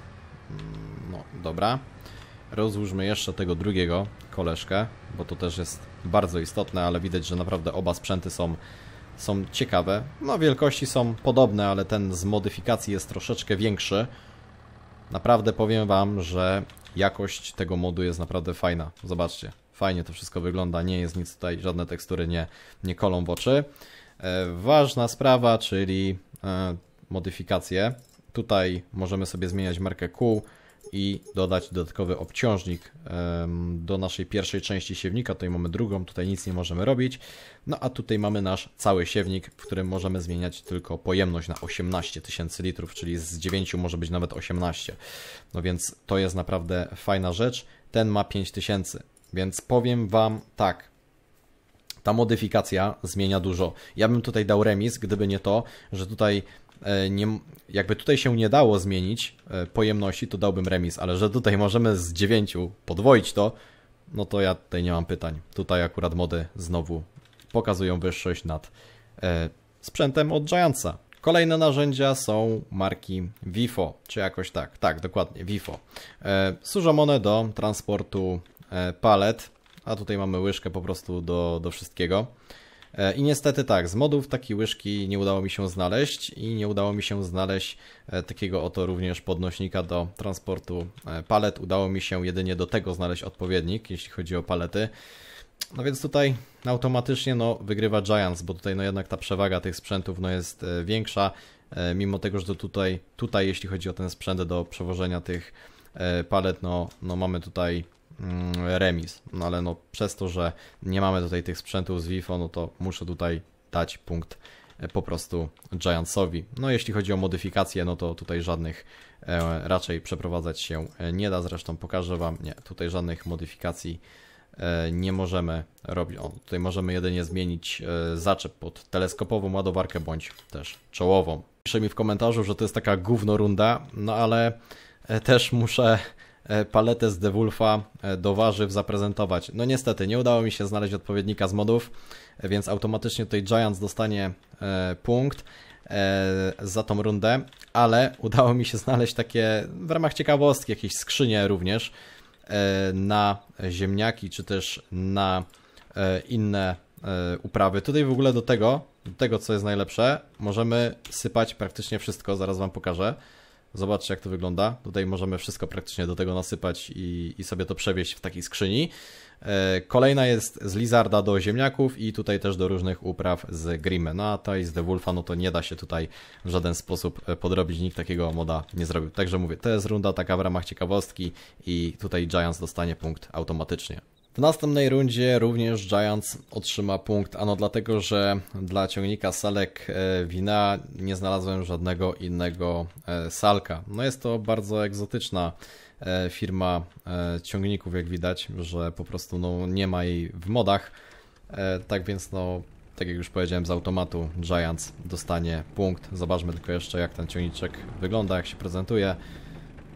Mm, no, dobra. Rozłóżmy jeszcze tego drugiego koleżkę, bo to też jest bardzo istotne, ale widać, że naprawdę oba sprzęty są, są ciekawe. No wielkości są podobne, ale ten z modyfikacji jest troszeczkę większy. Naprawdę powiem Wam, że jakość tego modu jest naprawdę fajna. Zobaczcie, fajnie to wszystko wygląda, nie jest nic tutaj, żadne tekstury nie, nie kolą w oczy. E, ważna sprawa, czyli e, modyfikacje. Tutaj możemy sobie zmieniać markę kół. Cool i dodać dodatkowy obciążnik do naszej pierwszej części siewnika. Tutaj mamy drugą, tutaj nic nie możemy robić. No a tutaj mamy nasz cały siewnik, w którym możemy zmieniać tylko pojemność na 18 tysięcy litrów, czyli z 9 może być nawet 18. No więc to jest naprawdę fajna rzecz. Ten ma 5000, więc powiem Wam tak, ta modyfikacja zmienia dużo. Ja bym tutaj dał remis, gdyby nie to, że tutaj E, nie, jakby tutaj się nie dało zmienić e, pojemności, to dałbym remis, ale że tutaj możemy z 9 podwoić to, no to ja tutaj nie mam pytań. Tutaj akurat mody znowu pokazują wyższość nad e, sprzętem od Giantsa. Kolejne narzędzia są marki WIFO, czy jakoś tak, tak, dokładnie, WIFO. E, służą one do transportu e, palet, a tutaj mamy łyżkę po prostu do, do wszystkiego. E, I niestety tak, z modów takiej łyżki nie udało mi się znaleźć i nie udało mi się znaleźć e, takiego oto również podnośnika do transportu e, palet. Udało mi się jedynie do tego znaleźć odpowiednik, jeśli chodzi o palety. No więc tutaj automatycznie no, wygrywa Giants, bo tutaj no, jednak ta przewaga tych sprzętów no, jest większa, mimo tego, że tutaj, tutaj jeśli chodzi o ten sprzęt do przewożenia tych palet, no, no mamy tutaj Mm, remis. No ale no przez to, że nie mamy tutaj tych sprzętów z WIFO, no to muszę tutaj dać punkt e, po prostu Giantsowi. No jeśli chodzi o modyfikacje, no to tutaj żadnych e, raczej przeprowadzać się e, nie da. Zresztą pokażę Wam, nie, tutaj żadnych modyfikacji e, nie możemy robić. O, tutaj możemy jedynie zmienić e, zaczep pod teleskopową ładowarkę bądź też czołową. Pisze mi w komentarzu, że to jest taka gówno runda, no ale e, też muszę E, paletę z Wolfa e, do warzyw zaprezentować. No niestety, nie udało mi się znaleźć odpowiednika z modów, e, więc automatycznie tutaj Giants dostanie punkt za tą rundę, ale udało mi się znaleźć takie w ramach ciekawostki jakieś skrzynie również na ziemniaki czy też na inne uprawy. Tutaj w ogóle do tego, do tego co jest najlepsze, możemy sypać praktycznie wszystko, zaraz wam pokażę. Zobaczcie, jak to wygląda. Tutaj możemy wszystko praktycznie do tego nasypać i, i sobie to przewieźć w takiej skrzyni. E, kolejna jest z Lizarda do ziemniaków i tutaj też do różnych upraw z Grimena, no, ta i z The Wolfa, no to nie da się tutaj w żaden sposób e, podrobić, nikt takiego moda nie zrobił. Także mówię, to jest runda taka w ramach ciekawostki i tutaj Giants dostanie punkt automatycznie. W następnej rundzie również Giants otrzyma punkt, ano dlatego, że dla ciągnika salek e, wina nie znalazłem żadnego innego e, salka. No jest to bardzo egzotyczna e, firma ciągników, jak widać, że po prostu no, nie ma jej w modach. Tak więc, no, tak jak już powiedziałem, z automatu Giants dostanie punkt. Zobaczmy tylko jeszcze, jak ten ciągniczek wygląda, jak się prezentuje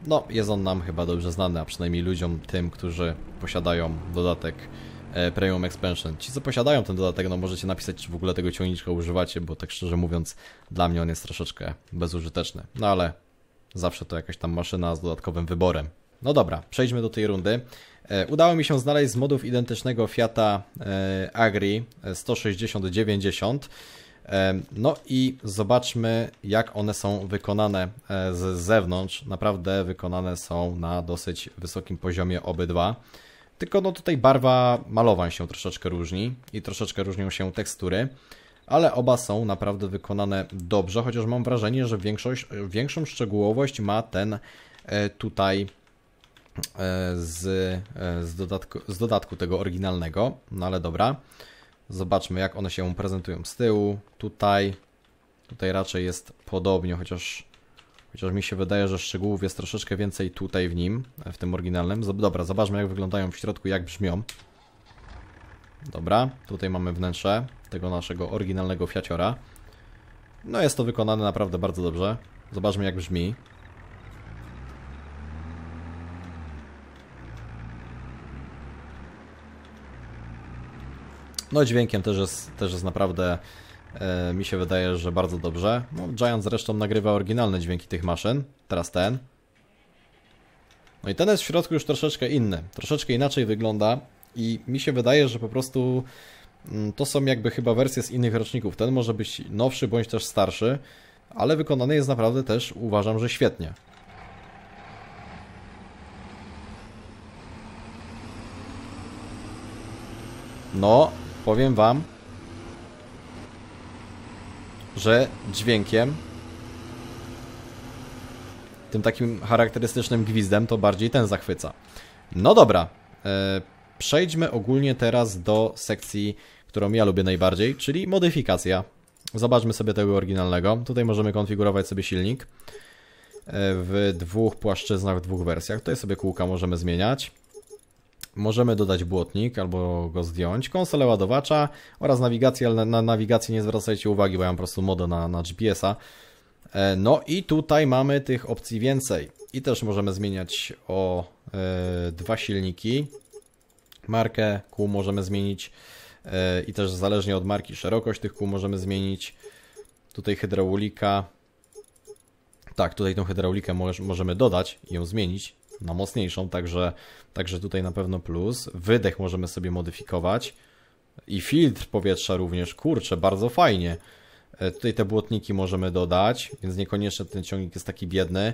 no jest on nam chyba dobrze znany, a przynajmniej ludziom tym, którzy posiadają dodatek e, Premium Expansion. Ci, co posiadają ten dodatek, no możecie napisać, czy w ogóle tego ciągniczka używacie, bo tak szczerze mówiąc, dla mnie on jest troszeczkę bezużyteczny. No ale zawsze to jakaś tam maszyna z dodatkowym wyborem. No dobra, przejdźmy do tej rundy. E, udało mi się znaleźć z modów identycznego Fiata e, Agri 160-90. No i zobaczmy, jak one są wykonane e, z zewnątrz. Naprawdę wykonane są na dosyć wysokim poziomie obydwa. Tylko no tutaj barwa malowań się troszeczkę różni i troszeczkę różnią się tekstury, ale oba są naprawdę wykonane dobrze, chociaż mam wrażenie, że większość, większą szczegółowość ma ten e, tutaj e, z, z, dodatku, z dodatku tego oryginalnego, no ale dobra. Zobaczmy, jak one się prezentują z tyłu. Tutaj, tutaj raczej jest podobnie, chociaż, chociaż mi się wydaje, że szczegółów jest troszeczkę więcej tutaj w nim, w tym oryginalnym. Dobra, zobaczmy, jak wyglądają w środku, jak brzmią. Dobra, tutaj mamy wnętrze tego naszego oryginalnego Fiaciora. No jest to wykonane naprawdę bardzo dobrze. Zobaczmy, jak brzmi. No dźwiękiem też jest, też jest naprawdę, e, mi się wydaje, że bardzo dobrze. No, Giant zresztą nagrywa oryginalne dźwięki tych maszyn, teraz ten. No i ten jest w środku już troszeczkę inny, troszeczkę inaczej wygląda i mi się wydaje, że po prostu mm, to są jakby chyba wersje z innych roczników. Ten może być nowszy bądź też starszy, ale wykonany jest naprawdę też uważam, że świetnie. No, powiem wam, że dźwiękiem tym takim charakterystycznym gwizdem to bardziej ten zachwyca. No dobra, e, przejdźmy ogólnie teraz do sekcji, którą ja lubię najbardziej, czyli modyfikacja. Zobaczmy sobie tego oryginalnego. Tutaj możemy konfigurować sobie silnik e, w dwóch płaszczyznach, w dwóch wersjach. Tutaj sobie kółka możemy zmieniać możemy dodać błotnik albo go zdjąć, konsolę ładowacza oraz nawigację, ale na nawigację nie zwracajcie uwagi, bo ja mam po prostu modę na, na GPS-a. E, no i tutaj mamy tych opcji więcej i też możemy zmieniać o e, dwa silniki. Markę kół możemy zmienić e, i też zależnie od marki szerokość tych kół możemy zmienić. Tutaj hydraulika. Tak, tutaj tą hydraulikę możemy dodać i ją zmienić na mocniejszą, także, także tutaj na pewno plus. Wydech możemy sobie modyfikować i filtr powietrza również, kurczę, bardzo fajnie. E, tutaj te błotniki możemy dodać, więc niekoniecznie ten ciągnik jest taki biedny.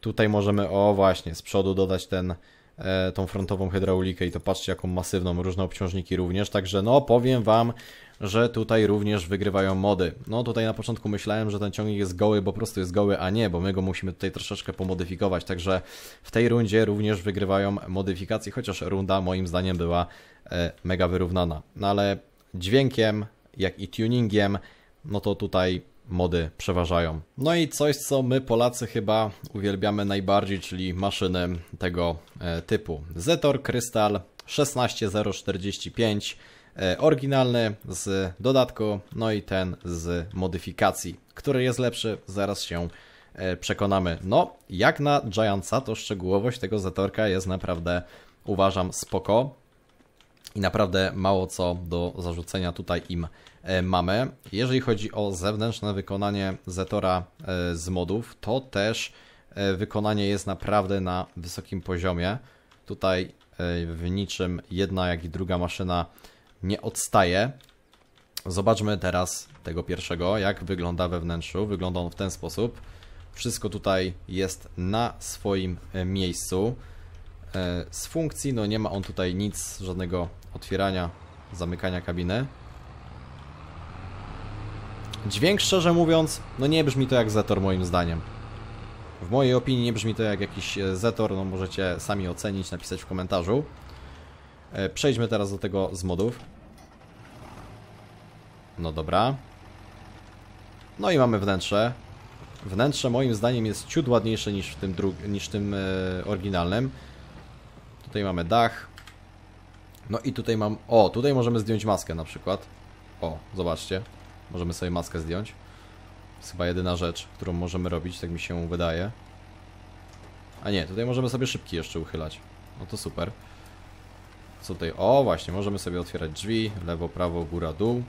Tutaj możemy, o właśnie, z przodu dodać ten E, tą frontową hydraulikę i to patrzcie jaką masywną, różne obciążniki również, także no powiem Wam, że tutaj również wygrywają mody. No tutaj na początku myślałem, że ten ciągnik jest goły, bo po prostu jest goły, a nie, bo my go musimy tutaj troszeczkę pomodyfikować, także w tej rundzie również wygrywają modyfikacje, chociaż runda moim zdaniem była e, mega wyrównana. No ale dźwiękiem, jak i tuningiem, no to tutaj mody przeważają. No i coś, co my Polacy chyba uwielbiamy najbardziej, czyli maszyny tego e, typu. Zetor Krystal 16045 e, oryginalny z dodatku, no i ten z modyfikacji. Który jest lepszy? Zaraz się e, przekonamy. No, jak na Giantsa, to szczegółowość tego Zetorka jest naprawdę, uważam, spoko i naprawdę mało co do zarzucenia tutaj im E, mamy. Jeżeli chodzi o zewnętrzne wykonanie Zetora e, z modów, to też e, wykonanie jest naprawdę na wysokim poziomie. Tutaj w niczym jedna, jak i druga maszyna nie odstaje. Zobaczmy teraz tego pierwszego, jak wygląda we wnętrzu. Wygląda on w ten sposób. Wszystko tutaj jest na swoim miejscu. Z funkcji, no nie ma on tutaj nic, żadnego otwierania, zamykania kabiny. Dźwięk, szczerze mówiąc, no nie brzmi to jak Zetor moim zdaniem. W mojej opinii nie brzmi to jak jakiś e, Zetor, no możecie sami ocenić, napisać w komentarzu. E, przejdźmy teraz do tego z modów. No dobra. No i mamy wnętrze. Wnętrze moim zdaniem jest ciut ładniejsze niż w tym, niż w tym yy, oryginalnym. Tutaj mamy dach. No i tutaj mam... O, tutaj możemy zdjąć maskę na przykład. O, zobaczcie. Możemy sobie maskę zdjąć. To jest chyba jedyna rzecz, którą możemy robić, tak mi się wydaje. A nie, tutaj możemy sobie szybki jeszcze uchylać. No to super. Co tutaj? O, właśnie, możemy sobie otwierać drzwi. Lewo, prawo, góra, dół.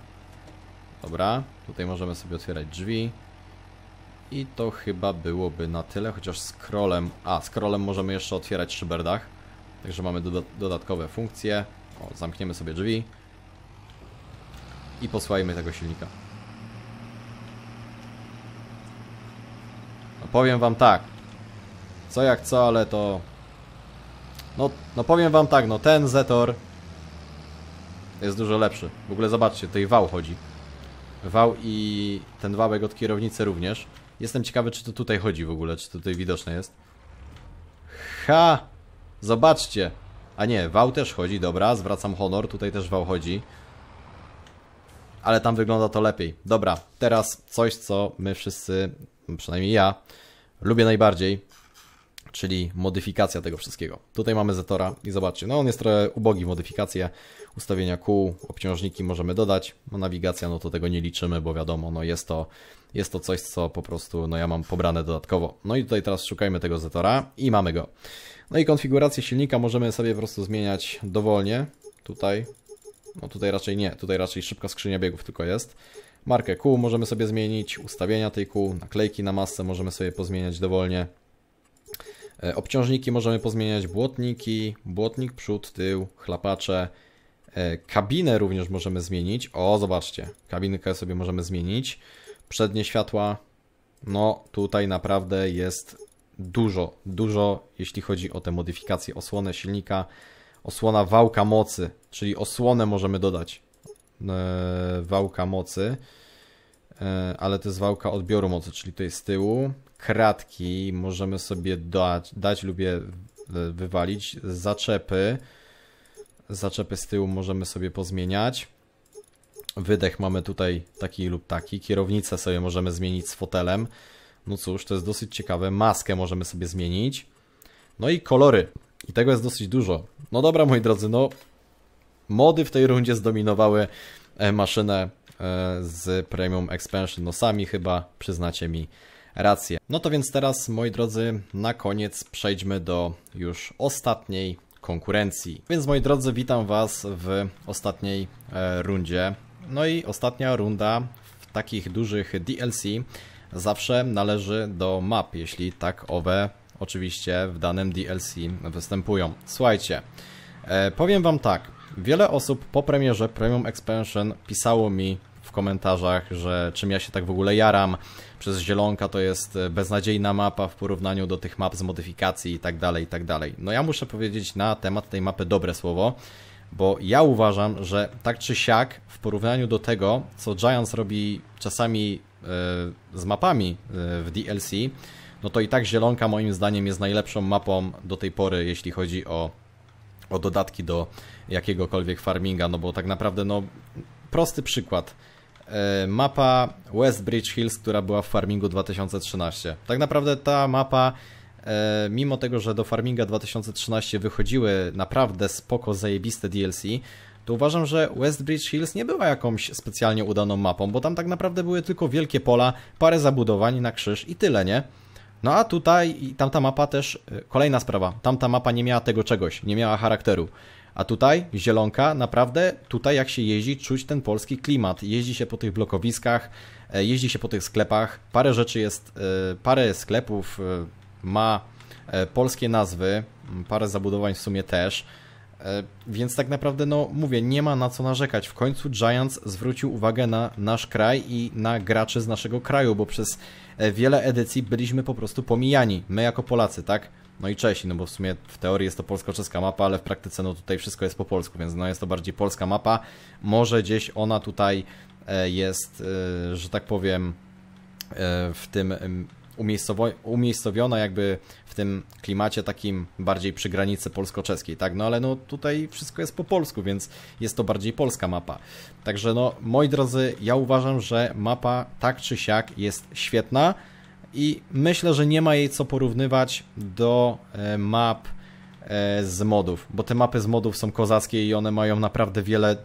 Dobra, tutaj możemy sobie otwierać drzwi. I to chyba byłoby na tyle, chociaż scrollem... A, scrollem możemy jeszcze otwierać szyberdach. Także mamy dodatkowe funkcje. O, zamkniemy sobie drzwi. I posłajmy tego silnika. powiem wam tak. Co jak co, ale to... No, no powiem wam tak, no ten Zetor jest dużo lepszy. W ogóle zobaczcie, tutaj wał chodzi. Wał i ten wałek od kierownicy również. Jestem ciekawy, czy to tutaj chodzi w ogóle, czy to tutaj widoczne jest. Ha! Zobaczcie! A nie, wał też chodzi, dobra, zwracam honor, tutaj też wał chodzi. Ale tam wygląda to lepiej. Dobra, teraz coś, co my wszyscy, przynajmniej ja, lubię najbardziej, czyli modyfikacja tego wszystkiego. Tutaj mamy Zetora i zobaczcie, no on jest trochę ubogi w modyfikacje, ustawienia kół, obciążniki możemy dodać, no nawigacja, no to tego nie liczymy, bo wiadomo, no jest to, jest to coś, co po prostu, no ja mam pobrane dodatkowo. No i tutaj teraz szukajmy tego Zetora i mamy go. No i konfigurację silnika możemy sobie po prostu zmieniać dowolnie, tutaj, no tutaj raczej nie, tutaj raczej szybka skrzynia biegów tylko jest. Markę kół możemy sobie zmienić, ustawienia tej kół, naklejki na masę możemy sobie pozmieniać dowolnie. E, obciążniki możemy pozmieniać, błotniki, błotnik przód, tył, chlapacze. E, kabinę również możemy zmienić. O, zobaczcie, kabinkę sobie możemy zmienić. Przednie światła, no tutaj naprawdę jest dużo, dużo, jeśli chodzi o te modyfikacje. Osłonę silnika, osłona wałka mocy, czyli osłonę możemy dodać. E, wałka mocy, e, ale to jest wałka odbioru mocy, czyli tutaj z tyłu. Kratki możemy sobie dać, dać lub wywalić. Zaczepy, zaczepy z tyłu możemy sobie pozmieniać. Wydech mamy tutaj taki lub taki. Kierownicę sobie możemy zmienić z fotelem. No cóż, to jest dosyć ciekawe. Maskę możemy sobie zmienić. No i kolory. I tego jest dosyć dużo. No dobra, moi drodzy, no Mody w tej rundzie zdominowały e, maszynę e, z Premium Expansion. No sami chyba przyznacie mi rację. No to więc teraz, moi drodzy, na koniec przejdźmy do już ostatniej konkurencji. Więc moi drodzy, witam Was w ostatniej e, rundzie. No i ostatnia runda w takich dużych DLC zawsze należy do map, jeśli tak owe oczywiście w danym DLC występują. Słuchajcie, powiem Wam tak, Wiele osób po premierze Premium Expansion pisało mi w komentarzach, że czym ja się tak w ogóle jaram. Przez Zielonka to jest e, beznadziejna mapa w porównaniu do tych map z modyfikacji i tak dalej, i tak dalej. No ja muszę powiedzieć na temat tej mapy dobre słowo, bo ja uważam, że tak czy siak w porównaniu do tego, co Giants robi czasami e, z mapami e, w DLC, no to i tak Zielonka moim zdaniem jest najlepszą mapą do tej pory, jeśli chodzi o o dodatki do jakiegokolwiek farminga, no bo tak naprawdę, no prosty przykład. E, mapa Westbridge Hills, która była w farmingu 2013. Tak naprawdę ta mapa, e, mimo tego, że do farminga 2013 wychodziły naprawdę spoko, zajebiste DLC, to uważam, że Westbridge Hills nie była jakąś specjalnie udaną mapą, bo tam tak naprawdę były tylko wielkie pola, parę zabudowań na krzyż i tyle, nie? No a tutaj i tamta mapa też, y, kolejna sprawa, tamta mapa nie miała tego czegoś, nie miała charakteru. A tutaj zielonka, naprawdę tutaj jak się jeździ, czuć ten polski klimat. Jeździ się po tych blokowiskach, e, jeździ się po tych sklepach. Parę rzeczy jest, e, parę sklepów e, ma polskie nazwy, parę zabudowań w sumie też. E, więc tak naprawdę, no mówię, nie ma na co narzekać. W końcu Giants zwrócił uwagę na nasz kraj i na graczy z naszego kraju, bo przez e, wiele edycji byliśmy po prostu pomijani. My jako Polacy, tak? No i Czesi, no bo w sumie w teorii jest to polsko-czeska mapa, ale w praktyce no tutaj wszystko jest po polsku, więc no jest to bardziej polska mapa. Może gdzieś ona tutaj e, jest, że tak powiem, w tym umiejscowiona jakby w tym klimacie takim bardziej przy granicy polsko-czeskiej, tak? No ale no tutaj wszystko jest po polsku, więc jest to bardziej polska mapa. Także no, moi drodzy, ja uważam, że mapa tak czy siak jest świetna i myślę, że nie ma jej co porównywać do e, map e, z modów, bo te mapy z modów są kozackie i one mają naprawdę wiele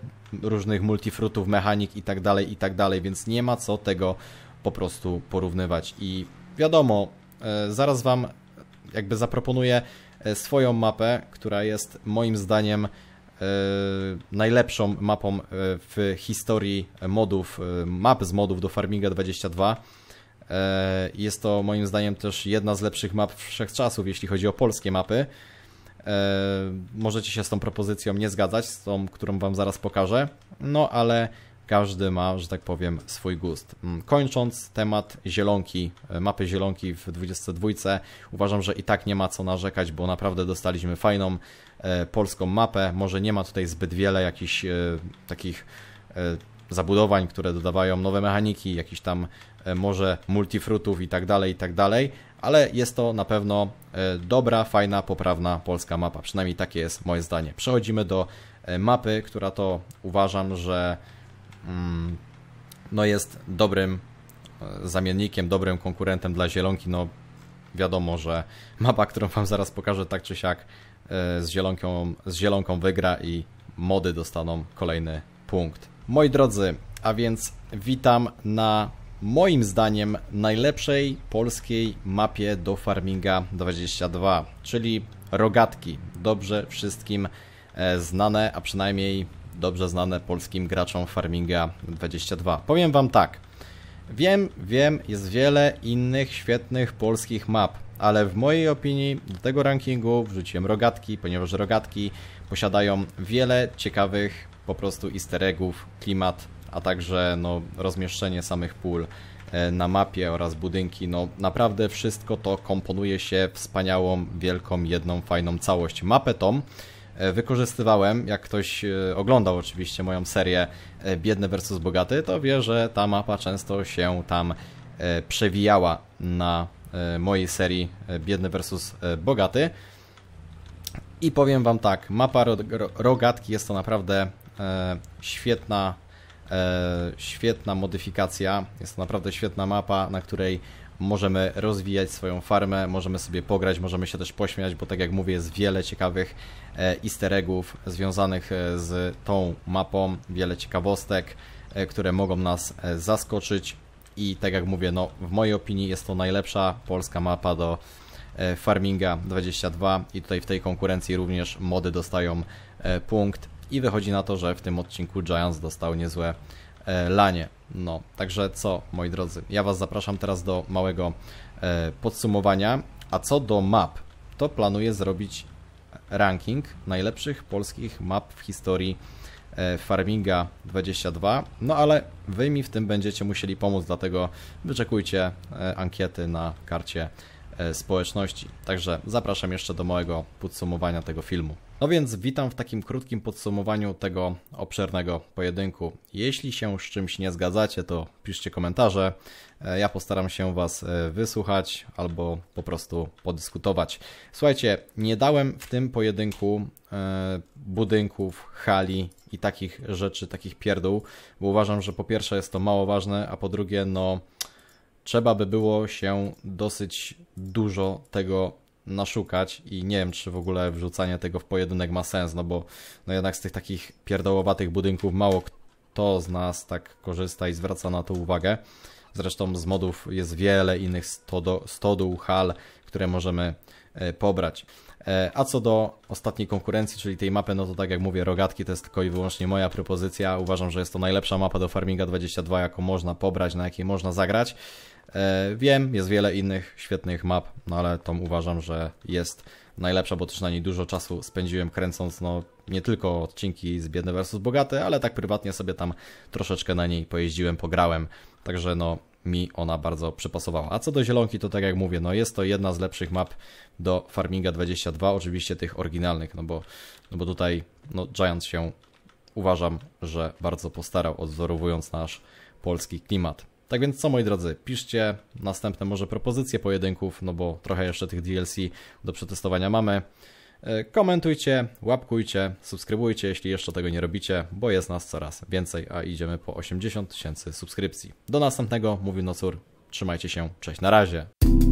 różnych multifrutów, mechanik i tak dalej, i tak dalej, więc nie ma co tego po prostu porównywać i wiadomo, e, zaraz Wam jakby zaproponuję e, swoją mapę, która jest moim zdaniem e, najlepszą mapą w historii modów, map z modów do Farminga 22. Jest to moim zdaniem też jedna z lepszych map wszechczasów, jeśli chodzi o polskie mapy. Możecie się z tą propozycją nie zgadzać, z tą, którą Wam zaraz pokażę, no ale każdy ma, że tak powiem, swój gust. Mm, kończąc temat zielonki, e, mapy zielonki w 22, uważam, że i tak nie ma co narzekać, bo naprawdę dostaliśmy fajną e, polską mapę. Może nie ma tutaj zbyt wiele jakichś e, takich zabudowań, które dodawają nowe mechaniki, jakiś tam może multifrutów i tak dalej, i tak dalej, ale jest to na pewno dobra, fajna, poprawna polska mapa. Przynajmniej takie jest moje zdanie. Przechodzimy do mapy, która to uważam, że Mm, no jest dobrym e, zamiennikiem, dobrym konkurentem dla zielonki. No wiadomo, że [laughs] mapa, którą Wam zaraz pokażę, tak czy siak e, z zielonką, z zielonką wygra i mody dostaną kolejny punkt. Moi drodzy, a więc witam na moim zdaniem najlepszej polskiej mapie do farminga 22, czyli rogatki. Dobrze wszystkim e, znane, a przynajmniej dobrze znane polskim graczom Farminga 22. Powiem Wam tak. Wiem, wiem, jest wiele innych świetnych polskich map, ale w mojej opinii do tego rankingu wrzuciłem rogatki, ponieważ rogatki posiadają wiele ciekawych po prostu easter eggów, klimat, a także no, rozmieszczenie samych pól e, na mapie oraz budynki. No naprawdę wszystko to komponuje się wspaniałą, wielką, jedną, fajną całość. Mapę tą E, wykorzystywałem, jak ktoś e, oglądał oczywiście moją serię e, Biedny versus Bogaty, to wie, że ta mapa często się tam przewijała na mojej serii Biedny versus Bogaty. I powiem Wam tak, mapa rogatki jest to naprawdę świetna, świetna modyfikacja, jest to naprawdę świetna mapa, na której możemy rozwijać swoją farmę, możemy sobie pograć, możemy się też pośmiać, bo tak jak mówię, jest wiele ciekawych e, easter eggów związanych e, z tą mapą, wiele ciekawostek, e, które mogą nas zaskoczyć i tak jak mówię, no w mojej opinii jest to najlepsza polska mapa do Farminga 22 i tutaj w tej konkurencji również mody dostają punkt i wychodzi na to, że w tym odcinku Giants dostał niezłe E, lanie. No, także co, moi drodzy, ja Was zapraszam teraz do małego e, podsumowania. A co do map, to planuję zrobić ranking najlepszych polskich map w historii e, Farminga 22. No ale Wy mi w tym będziecie musieli pomóc, dlatego wyczekujcie ankiety na karcie E, społeczności. Także zapraszam jeszcze do mojego podsumowania tego filmu. No więc witam w takim krótkim podsumowaniu tego obszernego pojedynku. Jeśli się z czymś nie zgadzacie, to piszcie komentarze. E, ja postaram się Was e, wysłuchać albo po prostu podyskutować. Słuchajcie, nie dałem w tym pojedynku budynków, hali i takich rzeczy, takich pierdół, bo uważam, że po pierwsze jest to mało ważne, a po drugie, no trzeba by było się dosyć dużo tego naszukać i nie wiem, czy w ogóle wrzucanie tego w pojedynek ma sens, no bo no jednak z tych takich pierdołowatych budynków mało kto z nas tak korzysta i zwraca na to uwagę. Zresztą z modów jest wiele innych stodo, stodół, hal, które możemy e, pobrać. E, a co do ostatniej konkurencji, czyli tej mapy, no to tak jak mówię, rogatki to jest tylko i wyłącznie moja propozycja. Uważam, że jest to najlepsza mapa do Farminga 22, jaką można pobrać, na jakiej można zagrać. E, wiem, jest wiele innych świetnych map, no ale tą uważam, że jest najlepsza, bo też na niej dużo czasu spędziłem kręcąc, no nie tylko odcinki z biedny versus bogaty, ale tak prywatnie sobie tam troszeczkę na niej pojeździłem, pograłem. Także no mi ona bardzo przypasowała. A co do zielonki, to tak jak mówię, no jest to jedna z lepszych map do Farminga 22, oczywiście tych oryginalnych, no bo, no bo tutaj no, Giant się uważam, że bardzo postarał, odwzorowując nasz polski klimat. Tak więc co moi drodzy, piszcie następne może propozycje pojedynków, no bo trochę jeszcze tych DLC do przetestowania mamy. E, komentujcie, łapkujcie, subskrybujcie, jeśli jeszcze tego nie robicie, bo jest nas coraz więcej, a idziemy po 80 tysięcy subskrypcji. Do następnego, mówił Nocur, trzymajcie się, cześć, na razie.